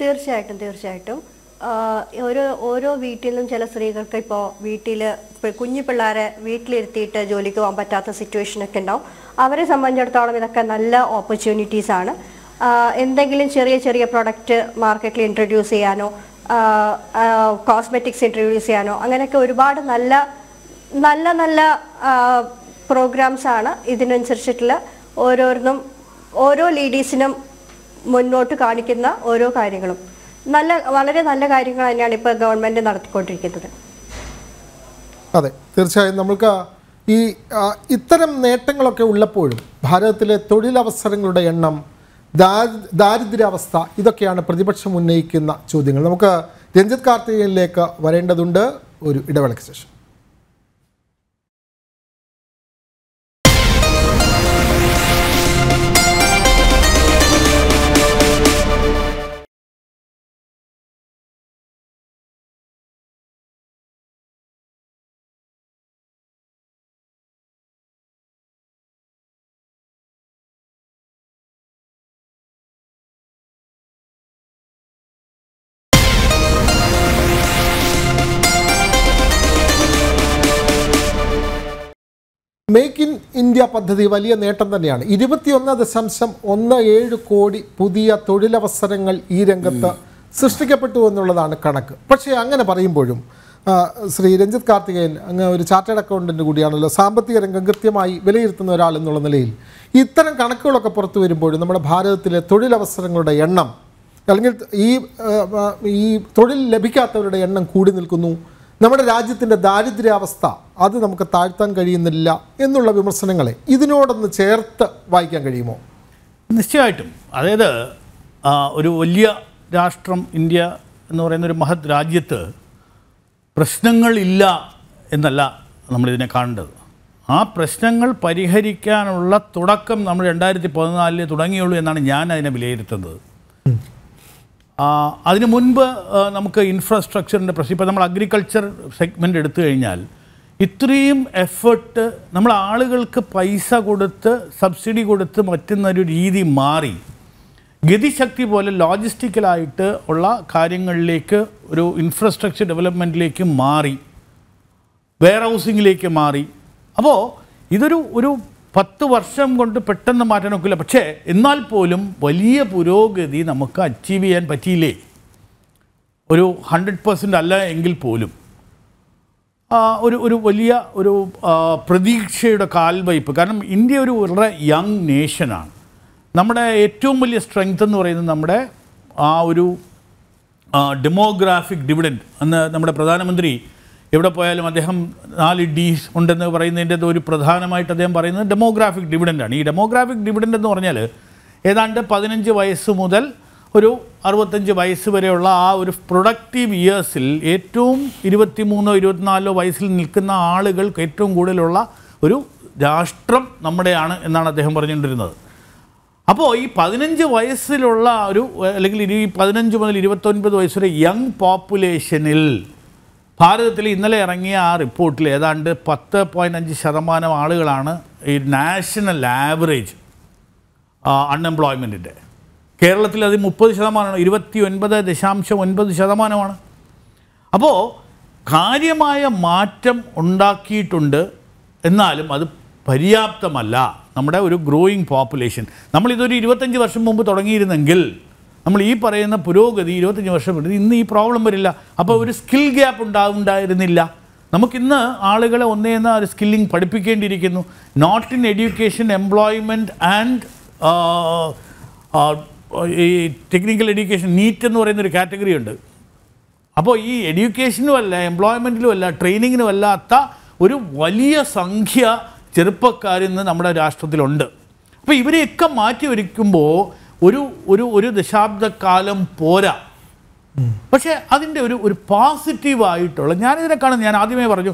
തീർച്ചയായിട്ടും തീർച്ചയായിട്ടും ഓരോ ഓരോ വീട്ടിലും ചില സ്ത്രീകൾക്ക് ഇപ്പോൾ വീട്ടിൽ കുഞ്ഞു പിള്ളേരെ വീട്ടിലിരുത്തിയിട്ട് ജോലിക്ക് പോകാൻ പറ്റാത്ത സിറ്റുവേഷനൊക്കെ ഉണ്ടാവും അവരെ സംബന്ധിച്ചിടത്തോളം ഇതൊക്കെ നല്ല ഓപ്പർച്യൂണിറ്റീസാണ് എന്തെങ്കിലും ചെറിയ ചെറിയ പ്രൊഡക്റ്റ് മാർക്കറ്റിൽ ഇൻട്രൊഡ്യൂസ് ചെയ്യാനോ കോസ്മെറ്റിക്സ് ഇൻട്രൊഡ്യൂസ് ചെയ്യാനോ അങ്ങനെയൊക്കെ ഒരുപാട് നല്ല നല്ല നല്ല പ്രോഗ്രാംസാണ് ആണ് ഇതിനനുസരിച്ചിട്ടുള്ള ഓരോന്നും ഓരോ ലേഡീസിനും മുന്നോട്ട് കാണിക്കുന്ന ഓരോ കാര്യങ്ങളും നല്ല വളരെ നല്ല കാര്യങ്ങൾ തന്നെയാണ് ഇപ്പോൾ ഗവൺമെൻറ് നടത്തിക്കൊണ്ടിരിക്കുന്നത് അതെ തീർച്ചയായും നമ്മൾക്ക് ഈ ഇത്തരം നേട്ടങ്ങളൊക്കെ ഉള്ളപ്പോഴും ഭാരതത്തിലെ തൊഴിലവസരങ്ങളുടെ എണ്ണം ദാരിദ്ര്യാവസ്ഥ ഇതൊക്കെയാണ് പ്രതിപക്ഷം ഉന്നയിക്കുന്ന ചോദ്യങ്ങൾ നമുക്ക് രഞ്ജിത് കാർത്തികയിലേക്ക് വരേണ്ടതുണ്ട് ഒരു ഇടവേളയ്ക്ക് ശേഷം മേക്ക് ഇൻ ഇന്ത്യ പദ്ധതി വലിയ നേട്ടം തന്നെയാണ് ഇരുപത്തിയൊന്ന് ദശാംശം ഒന്ന് ഏഴ് കോടി പുതിയ തൊഴിലവസരങ്ങൾ ഈ രംഗത്ത് സൃഷ്ടിക്കപ്പെട്ടു എന്നുള്ളതാണ് കണക്ക് പക്ഷേ അങ്ങനെ പറയുമ്പോഴും ശ്രീ രഞ്ജിത്ത് കാർത്തികേയൻ അങ്ങ് ഒരു ചാർട്ടേഡ് അക്കൗണ്ടൻ്റ് കൂടിയാണല്ലോ സാമ്പത്തിക രംഗം കൃത്യമായി വിലയിരുത്തുന്ന ഒരാൾ എന്നുള്ള നിലയിൽ ഇത്തരം കണക്കുകളൊക്കെ പുറത്തു വരുമ്പോഴും നമ്മുടെ ഭാരതത്തിലെ തൊഴിലവസരങ്ങളുടെ എണ്ണം അല്ലെങ്കിൽ ഈ ഈ തൊഴിൽ ലഭിക്കാത്തവരുടെ എണ്ണം കൂടി നിൽക്കുന്നു നമ്മുടെ രാജ്യത്തിൻ്റെ ദാരിദ്ര്യാവസ്ഥ അത് നമുക്ക് താഴ്ത്താൻ കഴിയുന്നില്ല എന്നുള്ള വിമർശനങ്ങളെ ഇതിനോടൊന്ന് ചേർത്ത് വായിക്കാൻ കഴിയുമോ നിശ്ചയമായിട്ടും അതായത് ഒരു വലിയ രാഷ്ട്രം ഇന്ത്യ എന്ന് പറയുന്ന ഒരു മഹത് രാജ്യത്ത് പ്രശ്നങ്ങളില്ല എന്നല്ല നമ്മളിതിനെ കാണേണ്ടത് ആ പ്രശ്നങ്ങൾ പരിഹരിക്കാനുള്ള തുടക്കം നമ്മൾ രണ്ടായിരത്തി പതിനാലിൽ തുടങ്ങിയുള്ളൂ എന്നാണ് ഞാൻ അതിനെ വിലയിരുത്തുന്നത് അതിനു മുൻപ് നമുക്ക് ഇൻഫ്രാസ്ട്രക്ചറിൻ്റെ പ്രശ്നം ഇപ്പോൾ നമ്മൾ അഗ്രികൾച്ചർ സെഗ്മെൻ്റ് എടുത്തു കഴിഞ്ഞാൽ ഇത്രയും എഫേർട്ട് നമ്മൾ ആളുകൾക്ക് പൈസ കൊടുത്ത് സബ്സിഡി കൊടുത്ത് മറ്റുന്നൊരു രീതി മാറി ഗതിശക്തി പോലെ ലോജിസ്റ്റിക്കലായിട്ട് ഉള്ള കാര്യങ്ങളിലേക്ക് ഒരു ഇൻഫ്രാസ്ട്രക്ചർ ഡെവലപ്മെൻറ്റിലേക്ക് മാറി വെയർ ഹൗസിങ്ങിലേക്ക് മാറി അപ്പോൾ ഇതൊരു ഒരു പത്ത് വർഷം കൊണ്ട് പെട്ടെന്ന് മാറ്റാൻ ഒക്കില്ല പക്ഷേ എന്നാൽ പോലും വലിയ പുരോഗതി നമുക്ക് അച്ചീവ് ചെയ്യാൻ പറ്റിയില്ലേ ഒരു ഹൺഡ്രഡ് പെർസെൻ്റ് അല്ല എങ്കിൽ പോലും ഒരു ഒരു വലിയ ഒരു പ്രതീക്ഷയുടെ കാൽവയ്പ് കാരണം ഇന്ത്യ ഒരു വളരെ യങ് നേഷനാണ് നമ്മുടെ ഏറ്റവും വലിയ സ്ട്രെങ്ത് എന്ന് പറയുന്നത് നമ്മുടെ ആ ഒരു ഡെമോഗ്രാഫിക് ഡിവിഡൻഡ് അന്ന് നമ്മുടെ പ്രധാനമന്ത്രി എവിടെ പോയാലും അദ്ദേഹം നാല് ഡി ഉണ്ടെന്ന് പറയുന്നതിൻ്റെ ഒരു പ്രധാനമായിട്ട് അദ്ദേഹം പറയുന്നത് ഡെമോഗ്രാഫിക് ഡിവിഡൻ്റാണ് ഈ ഡെമോഗ്രാഫിക് ഡിവിഡൻ്റ് എന്ന് പറഞ്ഞാൽ ഏതാണ്ട് പതിനഞ്ച് വയസ്സ് മുതൽ ഒരു അറുപത്തഞ്ച് വയസ്സ് വരെയുള്ള ആ ഒരു പ്രൊഡക്റ്റീവ് ഇയേഴ്സിൽ ഏറ്റവും ഇരുപത്തിമൂന്നോ ഇരുപത്തിനാലോ വയസ്സിൽ നിൽക്കുന്ന ആളുകൾക്ക് ഏറ്റവും കൂടുതലുള്ള ഒരു രാഷ്ട്രം നമ്മുടെയാണ് എന്നാണ് അദ്ദേഹം പറഞ്ഞുകൊണ്ടിരുന്നത് അപ്പോൾ ഈ പതിനഞ്ച് വയസ്സിലുള്ള ഒരു അല്ലെങ്കിൽ ഈ പതിനഞ്ച് മുതൽ ഇരുപത്തൊൻപത് വയസ്സ് വരെ യങ് പോപ്പുലേഷനിൽ ഭാരതത്തിൽ ഇന്നലെ ഇറങ്ങിയ ആ റിപ്പോർട്ടിൽ ഏതാണ്ട് പത്ത് പോയിൻ്റ് അഞ്ച് ശതമാനം ആളുകളാണ് ഈ നാഷണൽ ആവറേജ് അൺഎംപ്ലോയ്മെൻറ്റിൻ്റെ കേരളത്തിൽ അത് മുപ്പത് ശതമാനമാണ് ഇരുപത്തി ഒൻപത് ദശാംശം ഒൻപത് ശതമാനമാണ് അപ്പോൾ കാര്യമായ മാറ്റം ഉണ്ടാക്കിയിട്ടുണ്ട് എന്നാലും അത് പര്യാപ്തമല്ല നമ്മുടെ ഒരു ഗ്രോയിങ് പോപ്പുലേഷൻ നമ്മളിതൊരു ഇരുപത്തഞ്ച് വർഷം മുമ്പ് തുടങ്ങിയിരുന്നെങ്കിൽ നമ്മൾ ഈ പറയുന്ന പുരോഗതി ഇരുപത്തഞ്ച് വർഷം എടുത്ത് ഇന്ന് ഈ പ്രോബ്ലം വരില്ല അപ്പോൾ ഒരു സ്കിൽ ഗ്യാപ്പ് ഉണ്ടാവുണ്ടായിരുന്നില്ല നമുക്കിന്ന് ആളുകളെ ഒന്നേന്ന ഒരു സ്കില്ലിങ് പഠിപ്പിക്കേണ്ടിയിരിക്കുന്നു not in education employment and ഈ ടെക്നിക്കൽ എഡ്യൂക്കേഷൻ നീറ്റ് എന്ന് പറയുന്നൊരു കാറ്റഗറി ഉണ്ട് അപ്പോൾ ഈ എഡ്യൂക്കേഷനുമല്ല എംപ്ലോയ്മെൻറ്റിലുമല്ല ട്രെയിനിങ്ങിനുമല്ലാത്ത ഒരു വലിയ സംഖ്യ ചെറുപ്പക്കാരിന്ന് നമ്മുടെ രാഷ്ട്രത്തിലുണ്ട് അപ്പോൾ ഇവരെയൊക്കെ മാറ്റി വയ്ക്കുമ്പോൾ ഒരു ഒരു ഒരു ദശാബ്ദക്കാലം പോരാ പക്ഷേ അതിൻ്റെ ഒരു ഒരു പോസിറ്റീവായിട്ടുള്ള ഞാനിതിനെ കാണുന്നത് ഞാൻ ആദ്യമേ പറഞ്ഞു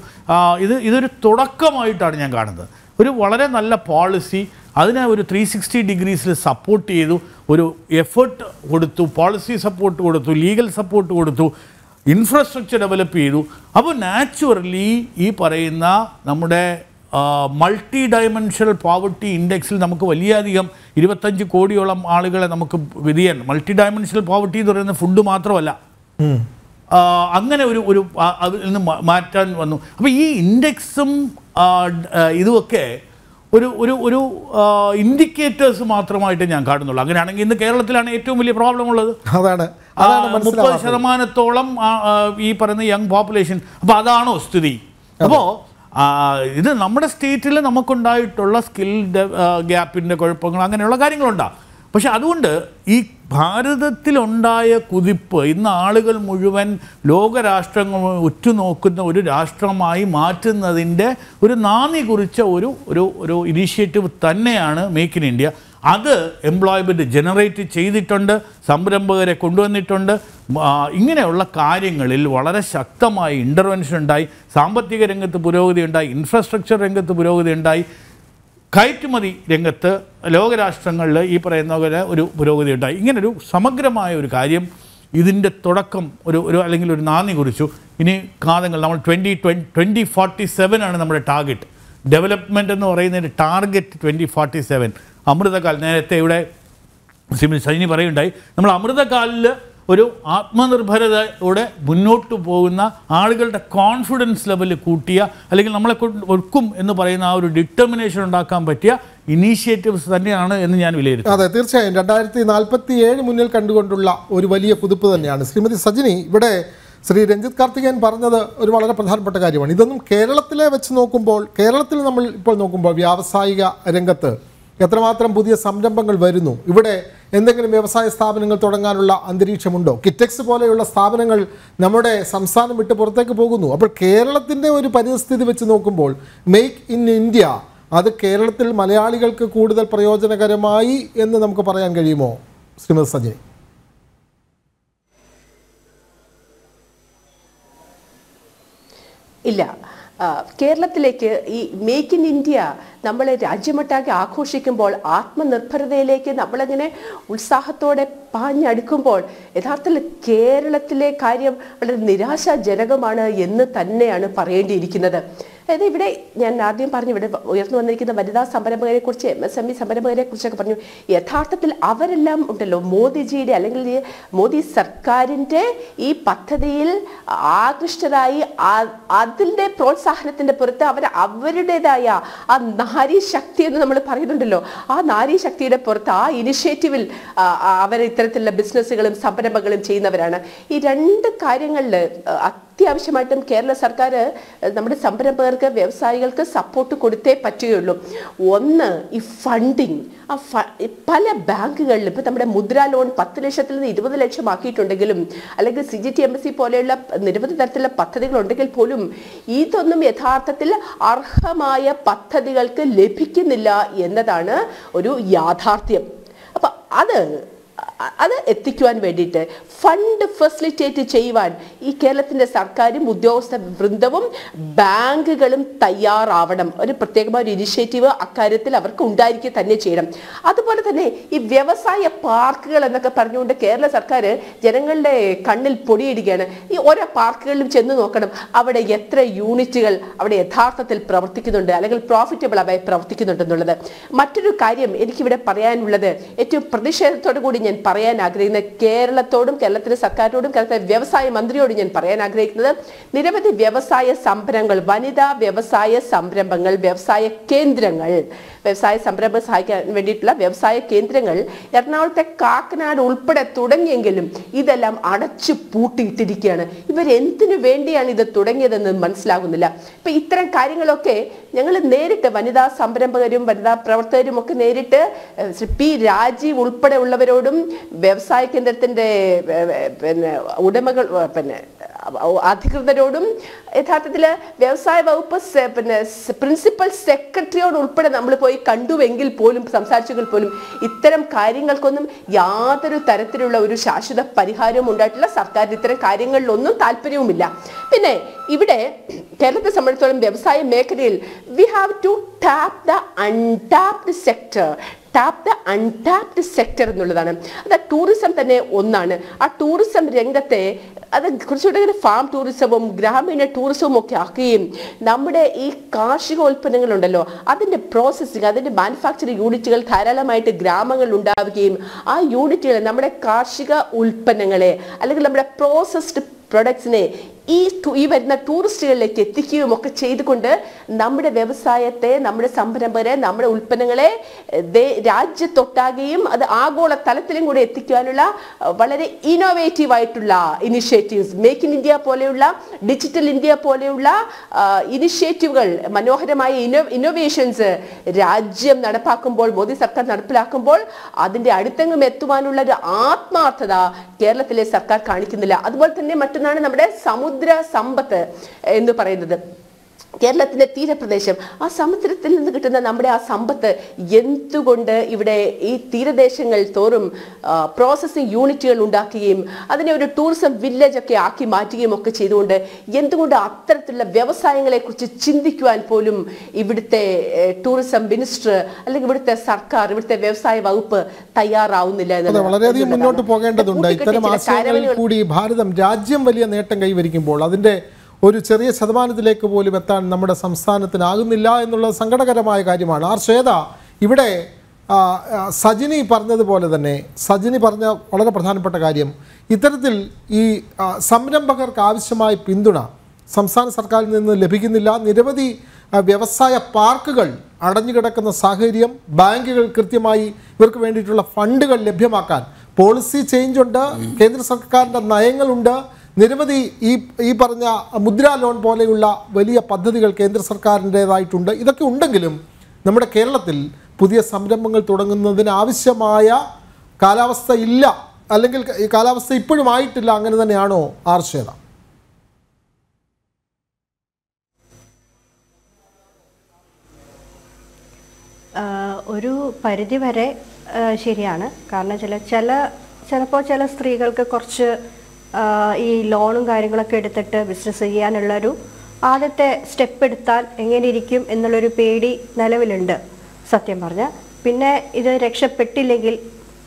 ഇത് ഇതൊരു തുടക്കമായിട്ടാണ് ഞാൻ കാണുന്നത് ഒരു വളരെ നല്ല പോളിസി അതിനെ ഒരു ത്രീ സിക്സ്റ്റി ഡിഗ്രീസിൽ സപ്പോർട്ട് ചെയ്തു ഒരു എഫേർട്ട് കൊടുത്തു പോളിസി സപ്പോർട്ട് കൊടുത്തു ലീഗൽ സപ്പോർട്ട് കൊടുത്തു ഇൻഫ്രാസ്ട്രക്ചർ ഡെവലപ്പ് ചെയ്തു അപ്പോൾ നാച്ചുറലി ഈ പറയുന്ന നമ്മുടെ മൾട്ടി ഡയമെൻഷണൽ പാവർട്ടി ഇൻഡെക്സിൽ നമുക്ക് വലിയ അധികം ഇരുപത്തഞ്ച് കോടിയോളം ആളുകളെ നമുക്ക് വിധിയാൻ മൾട്ടി ഡയമെൻഷണൽ പാവർട്ടി എന്ന് പറയുന്നത് ഫുഡ് മാത്രമല്ല അങ്ങനെ ഒരു ഒരു അതിൽ നിന്ന് മാറ്റാൻ വന്നു അപ്പോൾ ഈ ഇൻഡെക്സും ഇതുമൊക്കെ ഒരു ഒരു ഒരു ഇൻഡിക്കേറ്റേഴ്സ് മാത്രമായിട്ട് ഞാൻ കാണുന്നുള്ളൂ അങ്ങനെയാണെങ്കിൽ ഇന്ന് കേരളത്തിലാണ് ഏറ്റവും വലിയ പ്രോബ്ലം ഉള്ളത് അതാണ് മുപ്പത് ശതമാനത്തോളം ഈ പറയുന്ന യങ് പോപ്പുലേഷൻ അപ്പോൾ അതാണോ സ്ഥിതി അപ്പോൾ ഇത് നമ്മുടെ സ്റ്റേറ്റിൽ നമുക്കുണ്ടായിട്ടുള്ള സ്കിൽ ഗ്യാപ്പിൻ്റെ കുഴപ്പങ്ങൾ അങ്ങനെയുള്ള കാര്യങ്ങളുണ്ടാകും പക്ഷെ അതുകൊണ്ട് ഈ ഭാരതത്തിലുണ്ടായ കുതിപ്പ് ഇന്ന് ആളുകൾ മുഴുവൻ ലോകരാഷ്ട്രങ്ങൾ ഉറ്റുനോക്കുന്ന ഒരു രാഷ്ട്രമായി മാറ്റുന്നതിൻ്റെ ഒരു നാന്ദി കുറിച്ച ഒരു ഒരു ഒരു ഇനീഷ്യേറ്റീവ് തന്നെയാണ് മേക്ക് ഇൻ ഇന്ത്യ അത് എംപ്ലോയ്മെൻറ്റ് ജനറേറ്റ് ചെയ്തിട്ടുണ്ട് സംരംഭകരെ കൊണ്ടുവന്നിട്ടുണ്ട് ഇങ്ങനെയുള്ള കാര്യങ്ങളിൽ വളരെ ശക്തമായ ഇൻ്റർവെൻഷൻ ഉണ്ടായി സാമ്പത്തിക രംഗത്ത് പുരോഗതി ഉണ്ടായി ഇൻഫ്രാസ്ട്രക്ചർ രംഗത്ത് പുരോഗതി ഉണ്ടായി കയറ്റുമതി രംഗത്ത് ലോകരാഷ്ട്രങ്ങളിൽ ഈ പറയുന്ന പോലെ ഒരു പുരോഗതി ഉണ്ടായി ഇങ്ങനൊരു സമഗ്രമായ ഒരു കാര്യം ഇതിൻ്റെ തുടക്കം ഒരു ഒരു അല്ലെങ്കിൽ ഒരു നാന്ദി കുറിച്ചു ഇനി കാലങ്ങൾ നമ്മൾ ട്വൻറ്റി ട്വൻറ്റി ഫോർട്ടി സെവൻ ആണ് നമ്മുടെ ടാർഗറ്റ് ഡെവലപ്മെൻ്റ് എന്ന് പറയുന്നതിൻ്റെ target twenty forty seven Amritkaal നേരത്തെ ഇവിടെ സിമിൽ സജിനി പറയുണ്ടായി നമ്മൾ അമൃതകാലിൽ ഒരു ആത്മനിർഭരതയോടെ മുന്നോട്ട് പോകുന്ന ആളുകളുടെ കോൺഫിഡൻസ് ലെവൽ കൂട്ടിയ അല്ലെങ്കിൽ നമ്മളെ ഒക്കും എന്ന് പറയുന്ന ആ ഒരു ഡിറ്റർമിനേഷൻ ഉണ്ടാക്കാൻ പറ്റിയ ഇനീഷ്യേറ്റീവ്സ് തന്നെയാണ് എന്ന് ഞാൻ വിലയിരുത്തും അതെ തീർച്ചയായും രണ്ടായിരത്തി നാൽപ്പത്തി ഏഴ് മുന്നിൽ കണ്ടുകൊണ്ടുള്ള ഒരു വലിയ കുതിപ്പ് തന്നെയാണ് ശ്രീമതി സജിനി ഇവിടെ ശ്രീ രഞ്ജിത് കാർത്തികൻ പറഞ്ഞത് ഒരു വളരെ പ്രധാനപ്പെട്ട കാര്യമാണ് ഇതൊന്നും കേരളത്തിലെ വെച്ച് നോക്കുമ്പോൾ കേരളത്തിൽ നമ്മൾ ഇപ്പോൾ നോക്കുമ്പോൾ വ്യാവസായിക രംഗത്ത് എത്രമാത്രം പുതിയ സംരംഭങ്ങൾ വരുന്നു ഇവിടെ എന്തെങ്കിലും വ്യവസായ സ്ഥാപനങ്ങൾ തുടങ്ങാനുള്ള അന്തരീക്ഷമുണ്ടോ കിറ്റക്സ് പോലെയുള്ള സ്ഥാപനങ്ങൾ നമ്മുടെ സംസ്ഥാനം വിട്ട് പുറത്തേക്ക് പോകുന്നു അപ്പോൾ കേരളത്തിൻ്റെ ഒരു പരിസ്ഥിതി വെച്ച് നോക്കുമ്പോൾ മെയ്ക്ക് ഇൻ ഇന്ത്യ അത് കേരളത്തിൽ മലയാളികൾക്ക് കൂടുതൽ പ്രയോജനകരമായി എന്ന് നമുക്ക് പറയാൻ കഴിയുമോ ശ്രീമതി സജയ് ഇല്ല കേരളത്തിലേക്ക് ഈ മേക്ക് ഇൻ ഇന്ത്യ നമ്മളെ രാജ്യമൊട്ടാകെ ആഘോഷിക്കുമ്പോൾ ആത്മനിർഭരതയിലേക്ക് നമ്മളങ്ങനെ ഉത്സാഹത്തോടെ പാഞ്ഞടുക്കുമ്പോൾ യഥാർത്ഥത്തിൽ കേരളത്തിലെ കാര്യം വളരെ നിരാശാജനകമാണ് എന്ന് തന്നെയാണ് പറയേണ്ടിയിരിക്കുന്നത് അതായത് ഇവിടെ ഞാൻ ആദ്യം പറഞ്ഞു ഇവിടെ ഉയർന്നു വന്നിരിക്കുന്ന വനിതാ കുറിച്ച് എം എസ് എം ഇ കുറിച്ചൊക്കെ പറഞ്ഞു യഥാർത്ഥത്തിൽ അവരെല്ലാം ഉണ്ടല്ലോ മോദിജിയുടെ അല്ലെങ്കിൽ മോദി സർക്കാരിൻ്റെ ഈ പദ്ധതിയിൽ ആകൃഷ്ടരായി അതിൻ്റെ പ്രോത്സാഹനത്തിൻ്റെ പുറത്ത് അവർ അവരുടേതായ ആ നാരി ശക്തി എന്ന് നമ്മൾ പറയുന്നുണ്ടല്ലോ ആ നാരി ശക്തിയുടെ പുറത്ത് ആ ഇനിഷ്യേറ്റീവിൽ അവർ ഇത്തരത്തിലുള്ള ബിസിനസ്സുകളും സംരംഭങ്ങളും ചെയ്യുന്നവരാണ് ഈ രണ്ട് കാര്യങ്ങളിൽ അത്യാവശ്യമായിട്ടും കേരള സർക്കാർ നമ്മുടെ സംരംഭകർക്ക് വ്യവസായികൾക്ക് സപ്പോർട്ട് കൊടുത്തേ പറ്റുകയുള്ളൂ ഒന്ന് ഈ ഫണ്ടിങ് ആ പല ബാങ്കുകളിലും ഇപ്പോൾ നമ്മുടെ മുദ്ര ലോൺ പത്ത് ലക്ഷത്തിൽ നിന്ന് ഇരുപത് ലക്ഷം ആക്കിയിട്ടുണ്ടെങ്കിലും അല്ലെങ്കിൽ C G T M S C പോലെയുള്ള നിരവധി തരത്തിലുള്ള പദ്ധതികൾ ഉണ്ടെങ്കിൽ പോലും ഇതൊന്നും യഥാർത്ഥത്തിൽ അർഹമായ പദ്ധതികൾക്ക് ലഭിക്കുന്നില്ല എന്നതാണ് ഒരു യാഥാർത്ഥ്യം അപ്പം അത് അത് എത്തിക്കുവാൻ വേണ്ടിയിട്ട് ഫണ്ട് ഫെസിലിറ്റേറ്റ് ചെയ്യുവാൻ ഈ കേരളത്തിൻ്റെ സർക്കാരും ഉദ്യോഗസ്ഥ വൃന്ദവും ബാങ്കുകളും തയ്യാറാവണം ഒരു പ്രത്യേകമായ ഒരു ഇനിഷ്യേറ്റീവ് അക്കാര്യത്തിൽ അവർക്ക് ഉണ്ടായിരിക്കുക തന്നെ ചെയ്യണം അതുപോലെ തന്നെ ഈ വ്യവസായ പാർക്കുകൾ എന്നൊക്കെ പറഞ്ഞുകൊണ്ട് കേരള സർക്കാർ ജനങ്ങളുടെ കണ്ണിൽ പൊടിയിടുകയാണ് ഈ ഓരോ പാർക്കുകളിലും ചെന്ന് നോക്കണം അവിടെ എത്ര യൂണിറ്റുകൾ അവിടെ യഥാർത്ഥത്തിൽ പ്രവർത്തിക്കുന്നുണ്ട് അല്ലെങ്കിൽ പ്രോഫിറ്റബിൾ ആയി പ്രവർത്തിക്കുന്നുണ്ടെന്നുള്ളത് മറ്റൊരു കാര്യം എനിക്കിവിടെ പറയാനുള്ളത് ഏറ്റവും പ്രതിഷേധത്തോടു കൂടി ഞാൻ പറയാൻ ആഗ്രഹിക്കുന്നത് കേരളത്തോടും കേരളത്തിലെ സർക്കാരിനോടും കേരളത്തിലെ വ്യവസായ മന്ത്രിയോടും ഞാൻ പറയാൻ ആഗ്രഹിക്കുന്നത് നിരവധി വ്യവസായ സംരംഭങ്ങൾ വനിതാ വ്യവസായ സംരംഭങ്ങൾ വ്യവസായ കേന്ദ്രങ്ങൾ വ്യവസായ സംരംഭം സഹായിക്കാൻ വേണ്ടിയിട്ടുള്ള വ്യവസായ കേന്ദ്രങ്ങൾ എറണാകുളത്തെ കാക്കനാട് ഉൾപ്പെടെ തുടങ്ങിയെങ്കിലും ഇതെല്ലാം അടച്ചു പൂട്ടിയിട്ടിരിക്കുകയാണ് ഇവരെന്തിനു വേണ്ടിയാണ് ഇത് തുടങ്ങിയതെന്ന് മനസ്സിലാകുന്നില്ല ഇപ്പം ഇത്തരം കാര്യങ്ങളൊക്കെ ഞങ്ങൾ നേരിട്ട് വനിതാ സംരംഭകരും വനിതാ പ്രവർത്തകരും ഒക്കെ നേരിട്ട് ശ്രീ പി രാജീവ് ഉള്ളവരോടും വ്യവസായ കേന്ദ്രത്തിൻ്റെ പിന്നെ ഉടമകൾ പിന്നെ അധികൃതരോടും യഥാർത്ഥത്തിൽ വ്യവസായ വകുപ്പ് പിന്നെ പ്രിൻസിപ്പൽ സെക്രട്ടറിയോട് ഉൾപ്പെടെ നമ്മൾ പോയി കണ്ടുവെങ്കിൽ പോലും സംസാരിച്ചെങ്കിൽ പോലും ഇത്തരം കാര്യങ്ങൾക്കൊന്നും യാതൊരു തരത്തിലുള്ള ഒരു ശാശ്വത പരിഹാരവും ഉണ്ടായിട്ടില്ല സർക്കാരിന് ഇത്തരം കാര്യങ്ങളിലൊന്നും താല്പര്യവുമില്ല പിന്നെ ഇവിടെ കേരളത്തെ സംബന്ധിച്ചോളം വ്യവസായ മേഖലയിൽ we have to tap the untapped sector tap the untapped sector എന്നുള്ളതാണ് അത് ടൂറിസം തന്നെ ഒന്നാണ് ആ ടൂറിസം രംഗത്തെ അത് കുറച്ചുകൂടെ ഫാം ടൂറിസവും ഗ്രാമീണ ടൂറിസവും ഒക്കെ ആക്കുകയും നമ്മുടെ ഈ കാർഷിക ഉൽപ്പന്നങ്ങളുണ്ടല്ലോ അതിൻ്റെ പ്രോസസ്സിങ് അതിൻ്റെ മാനുഫാക്ചറിങ് യൂണിറ്റുകൾ ധാരാളമായിട്ട് ഗ്രാമങ്ങളിൽ ഉണ്ടാവുകയും ആ യൂണിറ്റുകൾ നമ്മുടെ കാർഷിക ഉൽപ്പന്നങ്ങളെ അല്ലെങ്കിൽ നമ്മുടെ പ്രോസസ്ഡ് പ്രൊഡക്ട്സിനെ ഈ ഈ വരുന്ന ടൂറിസ്റ്റുകളിലേക്ക് എത്തിക്കുകയും ഒക്കെ ചെയ്തുകൊണ്ട് നമ്മുടെ വ്യവസായത്തെ നമ്മുടെ സംരംഭരെ നമ്മുടെ ഉൽപ്പന്നങ്ങളെ രാജ്യത്തൊട്ടാകെയും അത് ആഗോള തലത്തിലും കൂടെ എത്തിക്കുവാനുള്ള വളരെ ഇന്നോവേറ്റീവ് ആയിട്ടുള്ള ഇനിഷ്യേറ്റീവ്സ് മേക്ക് ഇൻ ഇന്ത്യ പോലെയുള്ള ഡിജിറ്റൽ ഇന്ത്യ പോലെയുള്ള ഇനിഷ്യേറ്റീവുകൾ മനോഹരമായ ഇനോ ഇന്നോവേഷൻസ് രാജ്യം നടപ്പാക്കുമ്പോൾ മോദി സർക്കാർ നടപ്പിലാക്കുമ്പോൾ അതിൻ്റെ അടുത്തെങ്ങും എത്തുവാനുള്ള ഒരു ആത്മാർത്ഥത കേരളത്തിലെ സർക്കാർ കാണിക്കുന്നില്ല അതുപോലെ തന്നെ മറ്റൊന്നാണ് നമ്മുടെ സമുദ്ര സമുദ്ര സമ്പത്ത് എന്ന് പറയുന്നത് കേരളത്തിൻ്റെ തീരപ്രദേശം ആ സമുദ്രത്തിൽ നിന്ന് കിട്ടുന്ന നമ്മുടെ ആ സമ്പത്ത് എന്തുകൊണ്ട് ഇവിടെ ഈ തീരദേശങ്ങൾ തോറും പ്രോസസ്സിംഗ് യൂണിറ്റുകൾ ഉണ്ടാക്കുകയും അതിനെ ഒരു ടൂറിസം വില്ലേജ് ഒക്കെ ആക്കി മാറ്റുകയും ഒക്കെ ചെയ്തുകൊണ്ട് എന്തുകൊണ്ട് അത്തരത്തിലുള്ള വ്യവസായങ്ങളെക്കുറിച്ച് ചിന്തിക്കുവാൻ പോലും ഇവിടുത്തെ ടൂറിസം മിനിസ്റ്റർ അല്ലെങ്കിൽ ഇവിടുത്തെ സർക്കാർ ഇവിടുത്തെ വ്യവസായ വകുപ്പ് തയ്യാറാവുന്നില്ല എന്നത് വളരെയധികം മുന്നോട്ട് പോകേണ്ടതുണ്ട് ഇത്തരം കൂടി ഭാരതം രാജ്യം വലിയ നേട്ടം കൈവരിക്കുമ്പോൾ അതിന്റെ ഒരു ചെറിയ ശതമാനത്തിലേക്ക് പോലും എത്താൻ നമ്മുടെ സംസ്ഥാനത്തിനാകുന്നില്ല എന്നുള്ളത് സങ്കടകരമായ കാര്യമാണ് ആർ ശ്വേത ഇവിടെ സജിനി പറഞ്ഞതുപോലെ തന്നെ സജിനി പറഞ്ഞ വളരെ പ്രധാനപ്പെട്ട കാര്യം ഇത്തരത്തിൽ ഈ സംരംഭകർക്ക് ആവശ്യമായ പിന്തുണ സംസ്ഥാന സർക്കാരിൽ നിന്ന് ലഭിക്കുന്നില്ല നിരവധി വ്യവസായ പാർക്കുകൾ അടഞ്ഞുകിടക്കുന്ന സാഹചര്യം ബാങ്കുകൾ കൃത്യമായി ഇവർക്ക് വേണ്ടിയിട്ടുള്ള ഫണ്ടുകൾ ലഭ്യമാക്കാൻ പോളിസി ചേഞ്ച് ഉണ്ട് കേന്ദ്ര സർക്കാരിൻ്റെ നയങ്ങളുണ്ട് നിരവധി ഈ ഈ പറഞ്ഞ മുദ്രാ ലോൺ പോലെയുള്ള വലിയ പദ്ധതികൾ കേന്ദ്ര സർക്കാരിൻ്റെതായിട്ടുണ്ട് ഇതൊക്കെ ഉണ്ടെങ്കിലും നമ്മുടെ കേരളത്തിൽ പുതിയ സംരംഭങ്ങൾ തുടങ്ങുന്നതിന് ആവശ്യമായ കാലാവസ്ഥ ഇല്ല അല്ലെങ്കിൽ ഈ കാലാവസ്ഥ ഇപ്പോഴും ആയിട്ടില്ല അങ്ങനെ തന്നെയാണോ ആർഷേത ഒരു പരിധി വരെ ശരിയാണ് കാരണം ചില ചില ചിലപ്പോൾ ചില സ്ത്രീകൾക്ക് കുറച്ച് ഈ ലോണും കാര്യങ്ങളൊക്കെ എടുത്തിട്ട് ബിസിനസ് ചെയ്യാനുള്ളൊരു ആദ്യത്തെ സ്റ്റെപ്പ് എടുത്താൽ എങ്ങനെ ഇരിക്കും എന്നുള്ളൊരു പേടി നിലവിലുണ്ട് സത്യം പറഞ്ഞ പിന്നെ ഇത് രക്ഷപ്പെട്ടില്ലെങ്കിൽ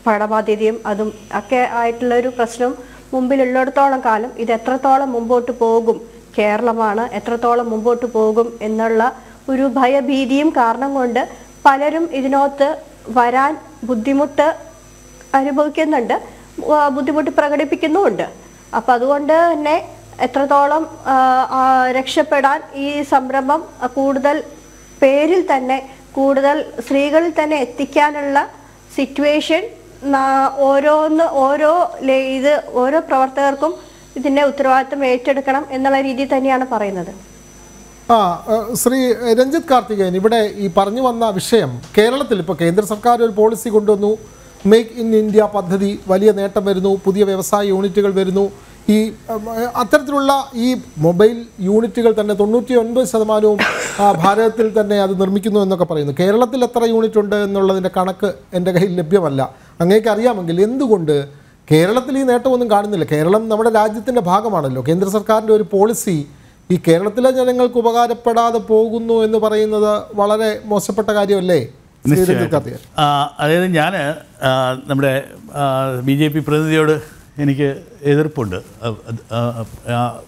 പണബാധ്യതയും അതും ഒക്കെ ആയിട്ടുള്ളൊരു പ്രശ്നം മുമ്പിലുള്ളിടത്തോളം കാലം ഇത് എത്രത്തോളം മുമ്പോട്ട് പോകും കേരളമാണ് എത്രത്തോളം മുമ്പോട്ട് പോകും എന്നുള്ള ഒരു ഭയഭീതിയും കാരണം കൊണ്ട് പലരും ഇതിനകത്ത് വരാൻ ബുദ്ധിമുട്ട് അനുഭവിക്കുന്നുണ്ട് ബുദ്ധിമുട്ട് പ്രകടിപ്പിക്കുന്നുമുണ്ട് അപ്പൊ അതുകൊണ്ട് തന്നെ എത്രത്തോളം രക്ഷപ്പെടാൻ ഈ സംരംഭം കൂടുതൽ പേരിൽ തന്നെ കൂടുതൽ സ്ത്രീകളിൽ തന്നെ എത്തിക്കാനുള്ള സിറ്റുവേഷൻ ഓരോന്ന് ഓരോ ഇത് ഓരോ പ്രവർത്തകർക്കും ഇതിന്റെ ഉത്തരവാദിത്വം ഏറ്റെടുക്കണം എന്നുള്ള രീതിയിൽ തന്നെയാണ് പറയുന്നത് ആ ശ്രീ രഞ്ജിത് കാർത്തികേയൻ ഇവിടെ ഈ പറഞ്ഞു വന്ന വിഷയം കേരളത്തിൽ ഇപ്പൊ കേന്ദ്ര സർക്കാർ ഒരു പോളിസി കൊണ്ടുവന്നു മേക്ക് ഇൻ ഇന്ത്യ പദ്ധതി വലിയ നേട്ടം വരുന്നു പുതിയ വ്യവസായ യൂണിറ്റുകൾ വരുന്നു ഈ അത്തരത്തിലുള്ള ഈ മൊബൈൽ യൂണിറ്റുകൾ തന്നെ തൊണ്ണൂറ്റി ഒൻപത് ശതമാനവും ഭാരതത്തിൽ തന്നെ അത് നിർമ്മിക്കുന്നു എന്നൊക്കെ പറയുന്നു കേരളത്തിൽ എത്ര യൂണിറ്റ് ഉണ്ട് എന്നുള്ളതിൻ്റെ കണക്ക് എൻ്റെ കയ്യിൽ ലഭ്യമല്ല അങ്ങേക്ക് അറിയാമെങ്കിൽ എന്തുകൊണ്ട് കേരളത്തിൽ ഈ നേട്ടമൊന്നും കാണുന്നില്ല കേരളം നമ്മുടെ രാജ്യത്തിൻ്റെ ഭാഗമാണല്ലോ കേന്ദ്ര സർക്കാരിൻ്റെ ഒരു പോളിസി ഈ കേരളത്തിലെ ജനങ്ങൾക്ക് ഉപകാരപ്പെടാതെ പോകുന്നു എന്ന് പറയുന്നത് വളരെ മോശപ്പെട്ട കാര്യമല്ലേ അതായത് ഞാൻ നമ്മുടെ ബി ജെ പി പ്രതിനിധിയോട് എനിക്ക് എതിർപ്പുണ്ട്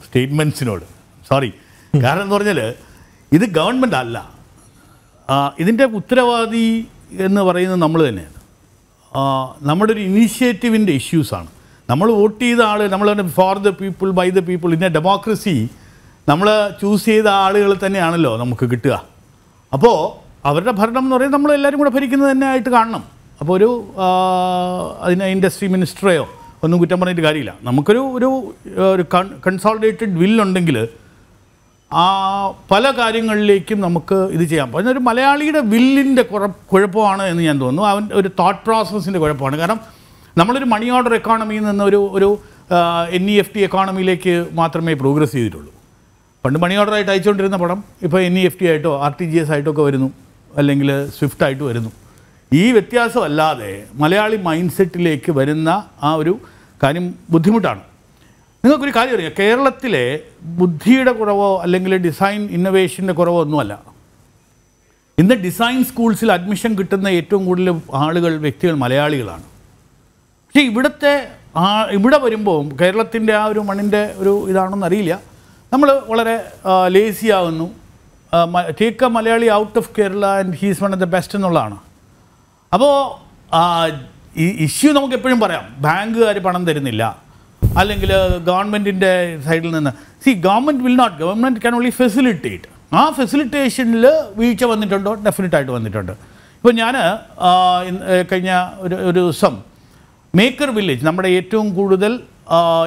സ്റ്റേറ്റ്മെൻസിനോട് സോറി കാരണം എന്ന് പറഞ്ഞാൽ ഇത് ഗവൺമെൻറ് അല്ല ഇതിൻ്റെ ഉത്തരവാദി എന്ന് പറയുന്നത് നമ്മൾ തന്നെയാണ് നമ്മുടെ ഒരു ഇനീഷ്യേറ്റീവിൻ്റെ ഇഷ്യൂസാണ് നമ്മൾ വോട്ട് ചെയ്ത ആൾ നമ്മൾ for the people by the people ഇന്ന ഡെമോക്രസി നമ്മൾ ചൂസ് ചെയ്ത ആളുകൾ തന്നെയാണല്ലോ നമുക്ക് കിട്ടുക അപ്പോൾ അവരുടെ ഭരണം എന്ന് പറയുന്നത് നമ്മളെല്ലാവരും കൂടെ ഭരിക്കുന്നത് തന്നെ ആയിട്ട് കാണണം അപ്പോൾ ഒരു അതിന് ഇൻഡസ്ട്രി മിനിസ്റ്ററെയോ ഒന്നും കുറ്റം പറഞ്ഞിട്ട് കാര്യമില്ല നമുക്കൊരു ഒരു ഒരു കൺസോളിഡേറ്റഡ് വില്ലുണ്ടെങ്കിൽ ആ പല കാര്യങ്ങളിലേക്കും നമുക്ക് ഇത് ചെയ്യാം അപ്പോൾ ഒരു മലയാളിയുടെ വില്ലിൻ്റെ കുഴപ്പമാണ് എന്ന് ഞാൻ തോന്നുന്നു അവൻ ഒരു തോട്ട് പ്രോസസ്സിൻ്റെ കുഴപ്പമാണ് കാരണം നമ്മളൊരു മണി ഓർഡർ എക്കോണമിയിൽ നിന്നൊരു ഒരു ഒരു എൻ ഇ എഫ് ടി എക്കോണമിയിലേക്ക് മാത്രമേ പ്രോഗ്രസ് ചെയ്തിട്ടുള്ളൂ പണ്ട് മണി ഓർഡറായിട്ട് അയച്ചുകൊണ്ടിരുന്ന പടം ഇപ്പോൾ N E e F T ആയിട്ടോ ആർ ടി ജി എസ് ആയിട്ടോ ഒക്കെ വരുന്നു അല്ലെങ്കിൽ സ്വിഫ്റ്റായിട്ട് വരുന്നു ഈ വ്യത്യാസമല്ലാതെ മലയാളി മൈൻഡ് സെറ്റിലേക്ക് വരുന്ന ആ ഒരു കാര്യം ബുദ്ധിമുട്ടാണ് നിങ്ങൾക്കൊരു കാര്യം അറിയാം കേരളത്തിലെ ബുദ്ധിയുടെ കുറവോ അല്ലെങ്കിൽ ഡിസൈൻ ഇന്നോവേഷൻ്റെ കുറവോ ഒന്നുമല്ല ഇന്ന് ഡിസൈൻ സ്കൂൾസിൽ അഡ്മിഷൻ കിട്ടുന്ന ഏറ്റവും കൂടുതൽ ആളുകൾ വ്യക്തികൾ മലയാളികളാണ് പക്ഷേ ഇവിടുത്തെ ആ ഇവിടെ വരുമ്പോൾ കേരളത്തിൻ്റെ ആ ഒരു മണ്ണിൻ്റെ ഒരു ഇതാണെന്നറിയില്ല നമ്മൾ വളരെ ലേസിയാവുന്നു ടി ക Malayali out of Kerala and he's one of the best എന്നുള്ളതാണ് അപ്പോൾ ഈ ഇഷ്യൂ നമുക്ക് എപ്പോഴും പറയാം ബാങ്കുകാർ പണം തരുന്നില്ല അല്ലെങ്കിൽ ഗവൺമെൻറ്റിൻ്റെ സൈഡിൽ നിന്ന് see government will not government can only facilitate ആ ഫെസിലിറ്റേഷനിൽ വീഴ്ച വന്നിട്ടുണ്ടോ ഡെഫിനറ്റായിട്ട് വന്നിട്ടുണ്ട് ഇപ്പോൾ ഞാൻ കഴിഞ്ഞ ഒരു ഒരു ദിവസം മേക്കർ വില്ലേജ് നമ്മുടെ ഏറ്റവും കൂടുതൽ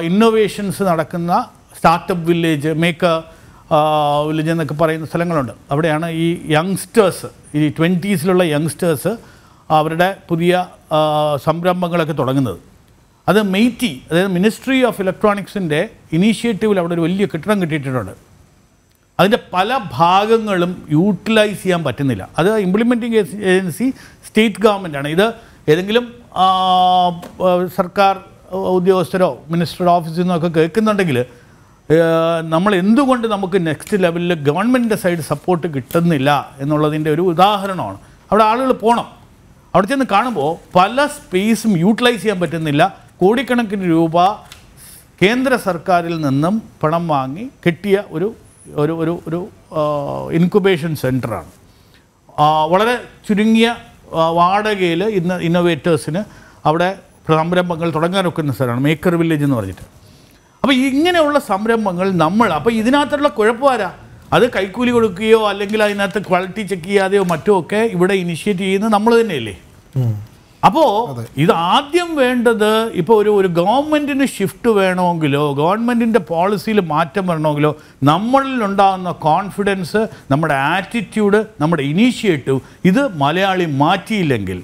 ഇന്നോവേഷൻസ് നടക്കുന്ന സ്റ്റാർട്ടപ്പ് വില്ലേജ് മേക്കർ വില്ലേജ് എന്നൊക്കെ പറയുന്ന സ്ഥലങ്ങളുണ്ട് അവിടെയാണ് ഈ യങ്സ്റ്റേഴ്സ് ഈ ട്വൻറ്റീസിലുള്ള യങ്സ്റ്റേഴ്സ് അവരുടെ പുതിയ സംരംഭങ്ങളൊക്കെ തുടങ്ങുന്നത് അത് മെയ്റ്റി അതായത് മിനിസ്ട്രി ഓഫ് ഇലക്ട്രോണിക്സിൻ്റെ ഇനീഷ്യേറ്റീവിൽ അവിടെ ഒരു വലിയ കെട്ടിടം കിട്ടിയിട്ടുണ്ട് അതിൻ്റെ പല ഭാഗങ്ങളും യൂട്ടിലൈസ് ചെയ്യാൻ പറ്റുന്നില്ല അത് ഇംപ്ലിമെൻറ്റിംഗ് ഏജൻസി സ്റ്റേറ്റ് ആണ് ഇത് ഏതെങ്കിലും സർക്കാർ ഉദ്യോഗസ്ഥരോ മിനിസ്റ്ററുടെ ഓഫീസിൽ നിന്നൊക്കെ കേൾക്കുന്നുണ്ടെങ്കിൽ നമ്മൾ എന്തുകൊണ്ട് നമുക്ക് നെക്സ്റ്റ് ലെവലിൽ ഗവൺമെൻറ്റിൻ്റെ സൈഡ് സപ്പോർട്ട് കിട്ടുന്നില്ല എന്നുള്ളതിൻ്റെ ഒരു ഉദാഹരണമാണ് അവിടെ ആളുകൾ പോകണം അവിടെ ചെന്ന് കാണുമ്പോൾ പല സ്പേസും യൂട്ടിലൈസ് ചെയ്യാൻ പറ്റുന്നില്ല കോടിക്കണക്കിന് രൂപ കേന്ദ്ര സർക്കാരിൽ നിന്നും പണം വാങ്ങി കിട്ടിയ ഒരു ഒരു ഒരു ഒരു ഇൻക്യുബേഷൻ സെൻറ്ററാണ് വളരെ ചുരുങ്ങിയ വാടകയിൽ ഇന്ന് ഇന്നോവേറ്റേഴ്സിന് അവിടെ സംരംഭങ്ങൾ തുടങ്ങാൻ ഒക്കുന്ന സ്ഥലമാണ് മേക്കർ വില്ലേജ് എന്ന് പറഞ്ഞിട്ട് അപ്പോൾ ഇങ്ങനെയുള്ള സംരംഭങ്ങൾ നമ്മൾ അപ്പോൾ ഇതിനകത്തുള്ള കുഴപ്പമാരാ അത് കൈക്കൂലി കൊടുക്കുകയോ അല്ലെങ്കിൽ അതിനകത്ത് ക്വാളിറ്റി ചെക്ക് ചെയ്യാതെയോ മറ്റോ ഒക്കെ ഇവിടെ ഇനിഷ്യേറ്റ് ചെയ്യുന്നത് നമ്മൾ തന്നെയല്ലേ അപ്പോൾ ഇത് ആദ്യം വേണ്ടത് ഇപ്പോൾ ഒരു ഒരു ഗവൺമെൻറ്റിന് ഷിഫ്റ്റ് വേണമെങ്കിലോ ഗവൺമെൻറ്റിൻ്റെ പോളിസിയിൽ മാറ്റം വരണമെങ്കിലോ നമ്മളിൽ ഉണ്ടാകുന്ന കോൺഫിഡൻസ് നമ്മുടെ ആറ്റിറ്റ്യൂഡ് നമ്മുടെ ഇനീഷ്യേറ്റീവ് ഇത് മലയാളി മാറ്റിയില്ലെങ്കിൽ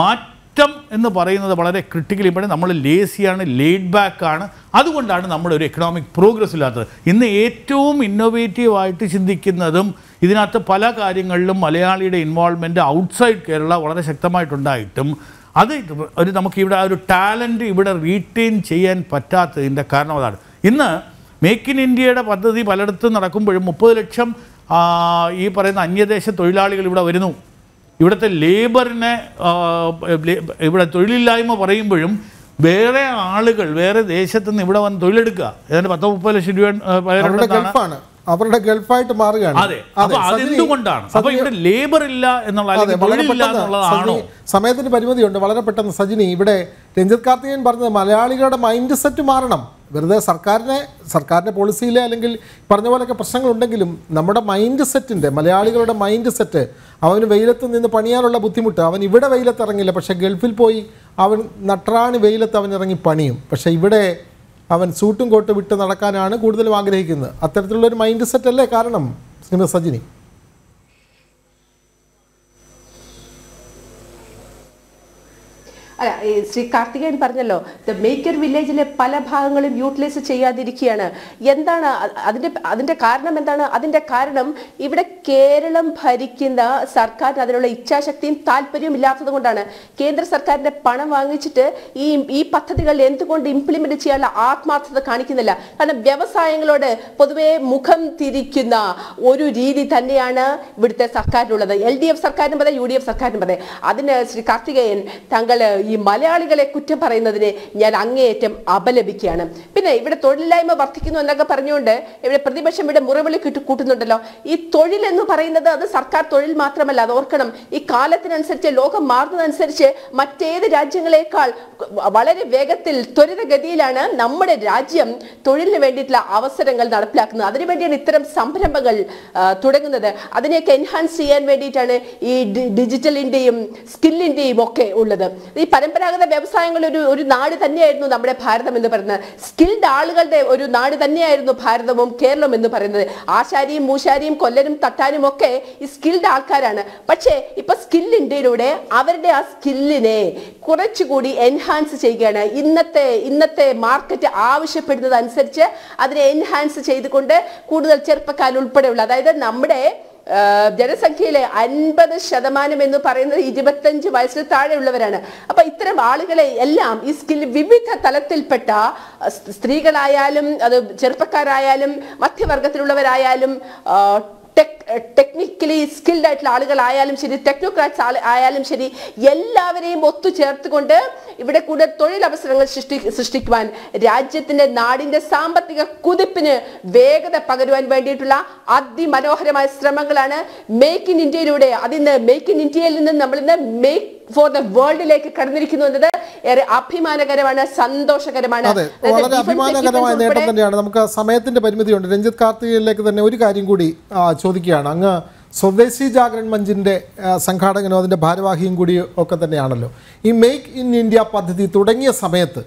മാറ്റി സിസ്റ്റം എന്ന് പറയുന്നത് വളരെ ക്രിട്ടിക്കൽ പണി നമ്മൾ ലേസിയാണ് ലേഡ് ബാക്കാണ് അതുകൊണ്ടാണ് നമ്മുടെ ഒരു എക്കണോമിക് പ്രോഗ്രസ് ഇല്ലാത്തത് ഇന്ന് ഏറ്റവും ഇന്നോവേറ്റീവായിട്ട് ചിന്തിക്കുന്നതും ഇതിനകത്ത് പല കാര്യങ്ങളിലും മലയാളിയുടെ ഇൻവോൾവ്മെൻ്റ് ഔട്ട്സൈഡ് കേരള വളരെ ശക്തമായിട്ടുണ്ടായിട്ടും അത് ഒരു നമുക്ക് ആ ഒരു ടാലൻറ്റ് ഇവിടെ റീറ്റെയിൻ ചെയ്യാൻ പറ്റാത്തതിൻ്റെ കാരണം അതാണ് ഇന്ന് മേക്ക് ഇൻ ഇന്ത്യയുടെ പദ്ധതി പലയിടത്തും നടക്കുമ്പോഴും മുപ്പത് ലക്ഷം ഈ പറയുന്ന അന്യദേശ തൊഴിലാളികൾ ഇവിടെ വരുന്നു ഇവിടുത്തെ ലേബറിനെ ഇവിടെ തൊഴിലില്ലായ്മ പറയുമ്പോഴും വേറെ ആളുകൾ വേറെ നിന്ന് ഇവിടെ വന്ന് തൊഴിലെടുക്കുക ഏതാണ്ട് പത്ത് മുപ്പത് ലക്ഷം രൂപ അവരുടെ ഗൾഫായിട്ട് മാറുകയാണ് അതെ അതെന്തുകൊണ്ടാണ് ഇവിടെ ലേബർ ഇല്ല എന്നുള്ള സമയത്തിന് പരിമിതിയുണ്ട് വളരെ പെട്ടെന്ന് സജിനി ഇവിടെ രഞ്ജിത് കാർത്തികൻ പറഞ്ഞത് മലയാളികളുടെ മൈൻഡ് സെറ്റ് മാറണം വെറുതെ സർക്കാരിനെ സർക്കാരിൻ്റെ പോളിസിയിലെ അല്ലെങ്കിൽ പറഞ്ഞ പോലെയൊക്കെ പ്രശ്നങ്ങളുണ്ടെങ്കിലും നമ്മുടെ മൈൻഡ് സെറ്റിൻ്റെ മലയാളികളുടെ മൈൻഡ് സെറ്റ് അവന് വെയിലത്ത് നിന്ന് പണിയാനുള്ള ബുദ്ധിമുട്ട് അവൻ ഇവിടെ വെയിലത്ത് ഇറങ്ങില്ല പക്ഷേ ഗൾഫിൽ പോയി അവൻ നട്ടറാണി വെയിലത്ത് അവൻ ഇറങ്ങി പണിയും പക്ഷേ ഇവിടെ അവൻ സൂട്ടും കോട്ടും വിട്ട് നടക്കാനാണ് കൂടുതലും ആഗ്രഹിക്കുന്നത് അത്തരത്തിലുള്ള ഒരു മൈൻഡ് സെറ്റ് അല്ലേ കാരണം ശ്രീമതി സജിനി അല്ല ശ്രീ കാർത്തികേയൻ പറഞ്ഞല്ലോ ദ മേക്കർ വില്ലേജിലെ പല ഭാഗങ്ങളും യൂട്ടിലൈസ് ചെയ്യാതിരിക്കുകയാണ് എന്താണ് അതിന്റെ അതിന്റെ കാരണം എന്താണ് അതിന്റെ കാരണം ഇവിടെ കേരളം ഭരിക്കുന്ന സർക്കാരിന് അതിനുള്ള ഇച്ഛാശക്തിയും താല്പര്യവും ഇല്ലാത്തത് കൊണ്ടാണ് കേന്ദ്ര സർക്കാരിന്റെ പണം വാങ്ങിച്ചിട്ട് ഈ ഈ പദ്ധതികൾ എന്തുകൊണ്ട് ഇംപ്ലിമെന്റ് ചെയ്യാനുള്ള ആത്മാർത്ഥത കാണിക്കുന്നില്ല കാരണം വ്യവസായങ്ങളോട് പൊതുവെ മുഖം തിരിക്കുന്ന ഒരു രീതി തന്നെയാണ് ഇവിടുത്തെ സർക്കാരിനുള്ളത് എൽ ഡി എഫ് സർക്കാരിനും പറയാം യു ഡി എഫ് സർക്കാരിനും പറയാം അതിന് ശ്രീ കാർത്തികേയൻ താങ്കൾ ഈ മലയാളികളെ കുറ്റം പറയുന്നതിനെ ഞാൻ അങ്ങേയറ്റം അപലപിക്കുകയാണ് പിന്നെ ഇവിടെ തൊഴിലില്ലായ്മ വർദ്ധിക്കുന്നു എന്നൊക്കെ പറഞ്ഞുകൊണ്ട് ഇവിടെ പ്രതിപക്ഷം ഇവിടെ മുറവിളി കൂട്ടുന്നുണ്ടല്ലോ ഈ തൊഴിൽ എന്ന് പറയുന്നത് അത് സർക്കാർ തൊഴിൽ മാത്രമല്ല അത് ഓർക്കണം ഈ കാലത്തിനനുസരിച്ച് ലോകം മാറുന്നതനുസരിച്ച് മറ്റേത് രാജ്യങ്ങളെക്കാൾ വളരെ വേഗത്തിൽ ത്വരിതഗതിയിലാണ് നമ്മുടെ രാജ്യം തൊഴിലിന് വേണ്ടിയിട്ടുള്ള അവസരങ്ങൾ നടപ്പിലാക്കുന്നത് അതിനുവേണ്ടിയാണ് ഇത്തരം സംരംഭങ്ങൾ തുടങ്ങുന്നത് അതിനെയൊക്കെ എൻഹാൻസ് ചെയ്യാൻ വേണ്ടിയിട്ടാണ് ഈ ഡിജിറ്റലിന്റെയും സ്കില്ലിന്റെയും ഒക്കെ ഉള്ളത് ഈ പരമ്പരാഗത വ്യവസായങ്ങൾ ഒരു ഒരു നാട് തന്നെയായിരുന്നു നമ്മുടെ ഭാരതം എന്ന് പറയുന്നത് സ്കിൽഡ് ആളുകളുടെ ഒരു നാട് തന്നെയായിരുന്നു ഭാരതവും കേരളം എന്ന് പറയുന്നത് ആശാരിയും മൂശാരിയും കൊല്ലനും തട്ടാനും ഒക്കെ ഈ സ്കിൽഡ് ആൾക്കാരാണ് പക്ഷേ ഇപ്പൊ സ്കിൽ ഇന്ത്യയിലൂടെ അവരുടെ ആ സ്കില്ലിനെ കുറച്ചുകൂടി എൻഹാൻസ് ചെയ്യുകയാണ് ഇന്നത്തെ ഇന്നത്തെ മാർക്കറ്റ് ആവശ്യപ്പെടുന്നത് അനുസരിച്ച് അതിനെ എൻഹാൻസ് ചെയ്തുകൊണ്ട് കൂടുതൽ ചെറുപ്പക്കാർ ഉൾപ്പെടെയുള്ള അതായത് നമ്മുടെ ജനസംഖ്യയിലെ അൻപത് ശതമാനം എന്ന് പറയുന്നത് ഇരുപത്തഞ്ച് വയസ്സിന് താഴെയുള്ളവരാണ് അപ്പൊ ഇത്തരം ആളുകളെ എല്ലാം ഈ സ്കിൽ വിവിധ തലത്തിൽപ്പെട്ട സ്ത്രീകളായാലും അത് ചെറുപ്പക്കാരായാലും മധ്യവർഗത്തിലുള്ളവരായാലും ടെക്നിക്കലി സ്കിൽഡ് eh, ആയിട്ടുള്ള ആളുകളായാലും ശരി ടെക്നോക്രാറ്റ്സ് ആയാലും ശരി എല്ലാവരെയും ഒത്തുചേർത്തുകൊണ്ട് ഇവിടെ കൂടുതൽ തൊഴിലവസരങ്ങൾ സൃഷ്ടി സൃഷ്ടിക്കുവാൻ രാജ്യത്തിന്റെ നാടിന്റെ സാമ്പത്തിക കുതിപ്പിന് വേഗത പകരുവാൻ വേണ്ടിയിട്ടുള്ള അതിമനോഹരമായ ശ്രമങ്ങളാണ് മേക്ക് ഇൻ ഇന്ത്യയിലൂടെ അതിൽ മേക്ക് ഇൻ ഇന്ത്യയിൽ നിന്ന് നമ്മൾ ഇന്ന് മേക്ക് ഫോർ ദ വേൾഡിലേക്ക് കടന്നിരിക്കുന്നു എന്നത് ഏറെ അഭിമാനകരമാണ് സന്തോഷകരമാണ് വളരെ അഭിമാനകരമായ നേട്ടം തന്നെയാണ് നമുക്ക് സമയത്തിന്റെ പരിമിതിയുണ്ട് രഞ്ജിത് കാർത്തികയിലേക്ക് തന്നെ ഒരു കാര്യം കൂടി ചോദിക്കുകയാണ് അങ്ങ് സ്വദേശി ജാഗരൺ മഞ്ചിന്റെ സംഘാടകനും അതിന്റെ ഭാരവാഹിയും കൂടി ഒക്കെ തന്നെയാണല്ലോ ഈ മെയ്ക്ക് ഇൻ ഇന്ത്യ പദ്ധതി തുടങ്ങിയ സമയത്ത്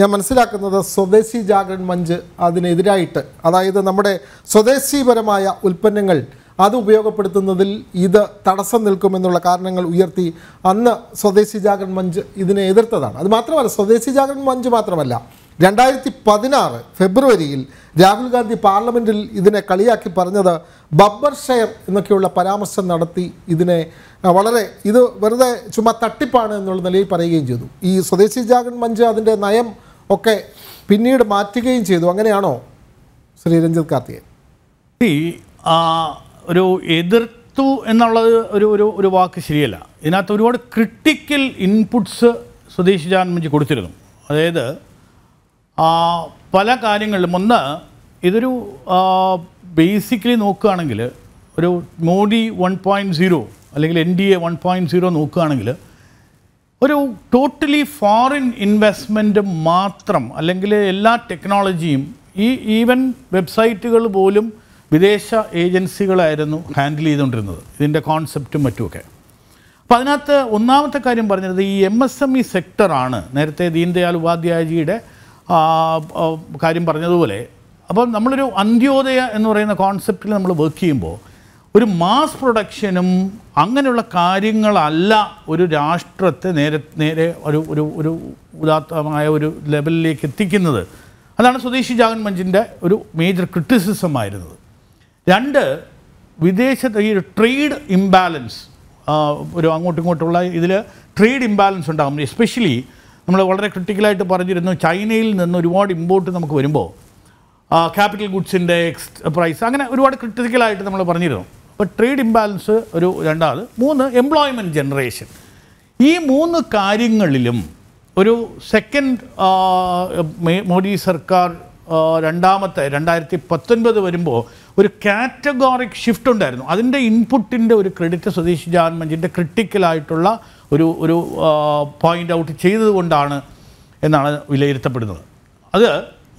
ഞാൻ മനസ്സിലാക്കുന്നത് സ്വദേശി ജാഗരൺ മഞ്ച് അതിനെതിരായിട്ട് അതായത് നമ്മുടെ സ്വദേശീപരമായ ഉൽപ്പന്നങ്ങൾ അത് ഉപയോഗപ്പെടുത്തുന്നതിൽ ഇത് തടസ്സം നിൽക്കുമെന്നുള്ള കാരണങ്ങൾ ഉയർത്തി അന്ന് സ്വദേശി ജാഗൻ മഞ്ച് ഇതിനെ എതിർത്തതാണ് അത് മാത്രമല്ല സ്വദേശി ജാഗൻ മഞ്ച് മാത്രമല്ല രണ്ടായിരത്തി പതിനാറ് ഫെബ്രുവരിയിൽ രാഹുൽ ഗാന്ധി പാർലമെൻറ്റിൽ ഇതിനെ കളിയാക്കി പറഞ്ഞത് ബബ്ബർ ഷെയർ എന്നൊക്കെയുള്ള പരാമർശം നടത്തി ഇതിനെ വളരെ ഇത് വെറുതെ ചുമ്മാ തട്ടിപ്പാണ് എന്നുള്ള നിലയിൽ പറയുകയും ചെയ്തു ഈ സ്വദേശി ജാഗൻ മഞ്ച് അതിൻ്റെ നയം ഒക്കെ പിന്നീട് മാറ്റുകയും ചെയ്തു അങ്ങനെയാണോ ശ്രീ രഞ്ജിത് കാർത്തികൻ ഒരു എതിർത്തു എന്നുള്ളത് ഒരു ഒരു ഒരു വാക്ക് ശരിയല്ല ഇതിനകത്ത് ഒരുപാട് ക്രിട്ടിക്കൽ ഇൻപുട്സ് സുധീഷ് ജാൻമഞ്ചി കൊടുത്തിരുന്നു അതായത് പല കാര്യങ്ങളിലും ഒന്ന് ഇതൊരു ബേസിക്കലി നോക്കുകയാണെങ്കിൽ ഒരു മോഡി വൺ പോയിൻറ്റ് സീറോ അല്ലെങ്കിൽ N D A one point zero നോക്കുകയാണെങ്കിൽ ഒരു ടോട്ടലി ഫോറിൻ ഇൻവെസ്റ്റ്മെൻറ്റ് മാത്രം അല്ലെങ്കിൽ എല്ലാ ടെക്നോളജിയും ഈ ഈവൻ വെബ്സൈറ്റുകൾ പോലും വിദേശ ഏജൻസികളായിരുന്നു ഹാൻഡിൽ ചെയ്തുകൊണ്ടിരുന്നത് ഇതിൻ്റെ കോൺസെപ്റ്റും മറ്റുമൊക്കെ അപ്പോൾ അതിനകത്ത് ഒന്നാമത്തെ കാര്യം പറഞ്ഞത് ഈ എം എസ് എം ഇ സെക്ടറാണ് നേരത്തെ ദീൻദയാൽ ഉപാധ്യായജിയുടെ കാര്യം പറഞ്ഞതുപോലെ അപ്പം നമ്മളൊരു അന്ത്യോദയ എന്ന് പറയുന്ന കോൺസെപ്റ്റിൽ നമ്മൾ വർക്ക് ചെയ്യുമ്പോൾ ഒരു മാസ് പ്രൊഡക്ഷനും അങ്ങനെയുള്ള കാര്യങ്ങളല്ല ഒരു രാഷ്ട്രത്തെ നേരെ നേരെ ഒരു ഒരു ഒരു ഉദാത്തമായ ഒരു ലെവലിലേക്ക് എത്തിക്കുന്നത് അതാണ് സ്വദേശി ജാഗൻ മഞ്ചിൻ്റെ ഒരു മേജർ ആയിരുന്നത് രണ്ട് വിദേശത്ത് ഈ ട്രേഡ് ഇംബാലൻസ് ഒരു അങ്ങോട്ടും ഇങ്ങോട്ടുള്ള ഇതിൽ ട്രേഡ് ഇംബാലൻസ് ഉണ്ടാകും എസ്പെഷ്യലി നമ്മൾ വളരെ ക്രിട്ടിക്കലായിട്ട് പറഞ്ഞിരുന്നു ചൈനയിൽ നിന്ന് ഒരുപാട് ഇമ്പോർട്ട് നമുക്ക് വരുമ്പോൾ ക്യാപിറ്റൽ ഗുഡ്സിൻ്റെ എക്സ് പ്രൈസ് അങ്ങനെ ഒരുപാട് ക്രിട്ടിക്കലായിട്ട് നമ്മൾ പറഞ്ഞിരുന്നു അപ്പോൾ ട്രേഡ് ഇംബാലൻസ് ഒരു രണ്ടാമത് മൂന്ന് എംപ്ലോയ്മെൻറ്റ് ജനറേഷൻ ഈ മൂന്ന് കാര്യങ്ങളിലും ഒരു സെക്കൻഡ് മോദി സർക്കാർ രണ്ടാമത്തെ രണ്ടായിരത്തി പത്തൊൻപത് വരുമ്പോൾ ഒരു കാറ്റഗോറിക് ഷിഫ്റ്റ് ഉണ്ടായിരുന്നു അതിൻ്റെ ഇൻപുട്ടിൻ്റെ ഒരു ക്രെഡിറ്റ് സതീഷ് ജാൻമഞ്ചിൻ്റെ ക്രിട്ടിക്കലായിട്ടുള്ള ഒരു ഒരു പോയിൻ്റ് ഔട്ട് ചെയ്തതുകൊണ്ടാണ് എന്നാണ് വിലയിരുത്തപ്പെടുന്നത് അത്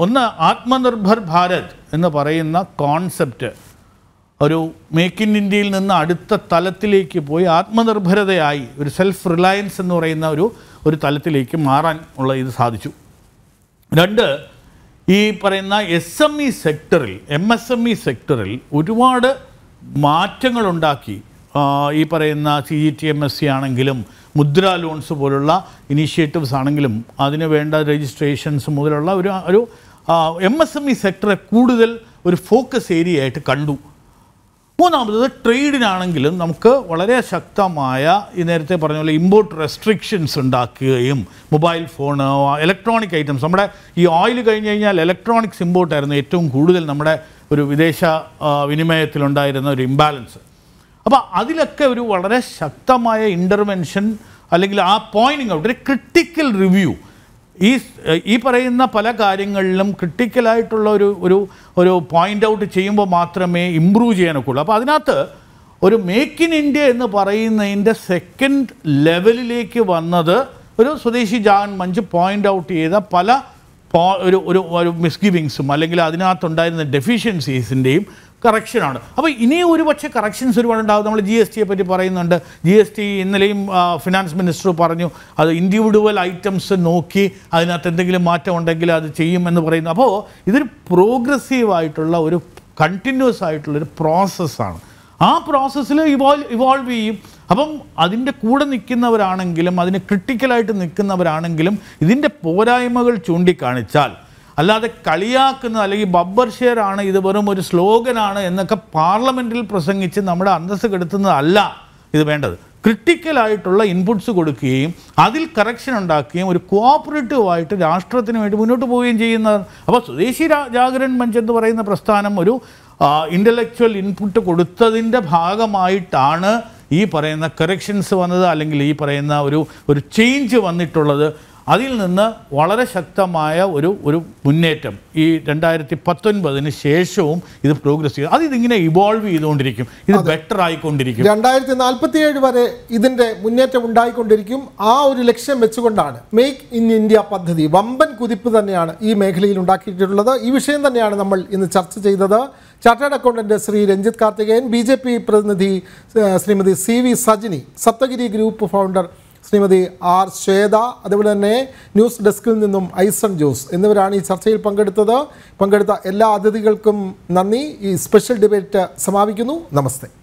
ഒന്ന് ആത്മനിർഭർ ഭാരത് എന്ന് പറയുന്ന കോൺസെപ്റ്റ് ഒരു മേക്ക് ഇൻ ഇന്ത്യയിൽ നിന്ന് അടുത്ത തലത്തിലേക്ക് പോയി ആത്മനിർഭരതയായി ഒരു സെൽഫ് റിലയൻസ് എന്ന് പറയുന്ന ഒരു ഒരു തലത്തിലേക്ക് മാറാൻ ഉള്ള ഇത് സാധിച്ചു രണ്ട് ഈ പറയുന്ന എസ് എം ഇ സെക്ടറിൽ എം എസ് എം ഇ സെക്ടറിൽ ഒരുപാട് മാറ്റങ്ങളുണ്ടാക്കി ഈ പറയുന്ന C G T M S C ആണെങ്കിലും മുദ്ര ലോൺസ് പോലുള്ള ഇനീഷ്യേറ്റീവ്സ് ആണെങ്കിലും അതിന് വേണ്ട രജിസ്ട്രേഷൻസ് മുതലുള്ള ഒരു ഒരു എം എസ് എം ഇ സെക്ടറെ കൂടുതൽ ഒരു ഫോക്കസ് ഏരിയ ആയിട്ട് കണ്ടു മൂന്നാമത്തത് ട്രേഡിനാണെങ്കിലും നമുക്ക് വളരെ ശക്തമായ ഈ നേരത്തെ പറഞ്ഞ പോലെ ഇമ്പോർട്ട് റെസ്ട്രിക്ഷൻസ് ഉണ്ടാക്കുകയും മൊബൈൽ ഫോൺ ഇലക്ട്രോണിക് ഐറ്റംസ് നമ്മുടെ ഈ ഓയിൽ കഴിഞ്ഞ് കഴിഞ്ഞാൽ ഇലക്ട്രോണിക്സ് ഇമ്പോർട്ടായിരുന്നു ഏറ്റവും കൂടുതൽ നമ്മുടെ ഒരു വിദേശ വിനിമയത്തിലുണ്ടായിരുന്ന ഒരു ഇംബാലൻസ് അപ്പോൾ അതിലൊക്കെ ഒരു വളരെ ശക്തമായ ഇൻ്റർവെൻഷൻ അല്ലെങ്കിൽ ആ പോയിൻറ്റിങ് ഔട്ട് ഒരു ക്രിട്ടിക്കൽ റിവ്യൂ ഈ ഈ പറയുന്ന പല കാര്യങ്ങളിലും ക്രിട്ടിക്കലായിട്ടുള്ള ഒരു ഒരു ഒരു പോയിൻ്റ് ഔട്ട് ചെയ്യുമ്പോൾ മാത്രമേ ഇമ്പ്രൂവ് ചെയ്യാനൊക്കെയുള്ളൂ അപ്പോൾ അതിനകത്ത് ഒരു മേക്ക് ഇൻ ഇന്ത്യ എന്ന് പറയുന്നതിൻ്റെ സെക്കൻഡ് ലെവലിലേക്ക് വന്നത് ഒരു സ്വദേശി ജാൻ മഞ്ച് പോയിൻ്റ് ഔട്ട് ചെയ്ത പല ഒരു ഒരു ഒരു മിസ്ഗിവിങ്സും അല്ലെങ്കിൽ അതിനകത്തുണ്ടായിരുന്ന ഡെഫിഷ്യൻസീസിൻ്റെയും കറക്ഷനാണ് അപ്പോൾ ഇനിയും ഒരുപക്ഷെ കറക്ഷൻസ് ഒരുപാട് ഉണ്ടാകും നമ്മൾ ജി എസ് ടിയെ പറ്റി പറയുന്നുണ്ട് ജി എസ് ടി ഇന്നലെയും ഫിനാൻസ് മിനിസ്റ്റർ പറഞ്ഞു അത് ഇൻഡിവിജ്വൽ ഐറ്റംസ് നോക്കി അതിനകത്ത് എന്തെങ്കിലും മാറ്റം ഉണ്ടെങ്കിൽ അത് ചെയ്യുമെന്ന് പറയുന്നു അപ്പോൾ ഇതൊരു പ്രോഗ്രസീവായിട്ടുള്ള ഒരു കണ്ടിന്യൂസ് ആയിട്ടുള്ളൊരു പ്രോസസ്സാണ് ആ പ്രോസസ്സിൽ ഇവോൾവ് ഇവോൾവ് ചെയ്യും അപ്പം അതിൻ്റെ കൂടെ നിൽക്കുന്നവരാണെങ്കിലും അതിന് ക്രിട്ടിക്കലായിട്ട് നിൽക്കുന്നവരാണെങ്കിലും ഇതിൻ്റെ പോരായ്മകൾ ചൂണ്ടിക്കാണിച്ചാൽ അല്ലാതെ കളിയാക്കുന്നത് അല്ലെങ്കിൽ ബബ്ബർ ഷെയറാണ് ഇത് വെറും ഒരു സ്ലോഗനാണ് എന്നൊക്കെ പാർലമെൻറ്റിൽ പ്രസംഗിച്ച് നമ്മുടെ അന്തസ്സ് കെടുത്തുന്നതല്ല ഇത് വേണ്ടത് ക്രിട്ടിക്കലായിട്ടുള്ള ഇൻപുട്സ് കൊടുക്കുകയും അതിൽ കറക്ഷൻ ഉണ്ടാക്കുകയും ഒരു കോഓപ്പറേറ്റീവായിട്ട് രാഷ്ട്രത്തിന് വേണ്ടി മുന്നോട്ട് പോവുകയും ചെയ്യുന്ന അപ്പോൾ സ്വദേശി ജാഗരൺ മഞ്ച് എന്ന് പറയുന്ന പ്രസ്ഥാനം ഒരു ഇൻ്റലക്ച്വൽ ഇൻപുട്ട് കൊടുത്തതിൻ്റെ ഭാഗമായിട്ടാണ് ഈ പറയുന്ന കറക്ഷൻസ് വന്നത് അല്ലെങ്കിൽ ഈ പറയുന്ന ഒരു ഒരു ചേഞ്ച് വന്നിട്ടുള്ളത് അതിൽ നിന്ന് വളരെ ശക്തമായ ഒരു ഒരു മുന്നേറ്റം ഈ രണ്ടായിരത്തി പത്തൊൻപതിന് ശേഷവും ഇത് പ്രോഗ്രസ് ചെയ്യും അത് ഇതിങ്ങനെ ഇവോൾവ് ചെയ്തുകൊണ്ടിരിക്കും ഇത് ബെറ്റർ ആയിക്കൊണ്ടിരിക്കും രണ്ടായിരത്തി ഏഴ് വരെ ഇതിൻ്റെ മുന്നേറ്റം ഉണ്ടായിക്കൊണ്ടിരിക്കും ആ ഒരു ലക്ഷ്യം വെച്ചുകൊണ്ടാണ് മേക്ക് ഇൻ ഇന്ത്യ പദ്ധതി വമ്പൻ കുതിപ്പ് തന്നെയാണ് ഈ മേഖലയിൽ ഉണ്ടാക്കിയിട്ടുള്ളത് ഈ വിഷയം തന്നെയാണ് നമ്മൾ ഇന്ന് ചർച്ച ചെയ്തത് chartered accountant Shri Ranjith Karthikeyan B പ്രതിനിധി Shrimati C V Sajini Saptagiri group founder Shrimati R Shweta അതുപോലെ തന്നെ ന്യൂസ് ഡെസ്കിൽ നിന്നും ഐസൺ ജോസ് എന്നിവരാണ് ഈ ചർച്ചയിൽ പങ്കെടുത്തത് പങ്കെടുത്ത എല്ലാ അതിഥികൾക്കും നന്ദി ഈ സ്പെഷ്യൽ ഡിബേറ്റ് സമാപിക്കുന്നു നമസ്തേ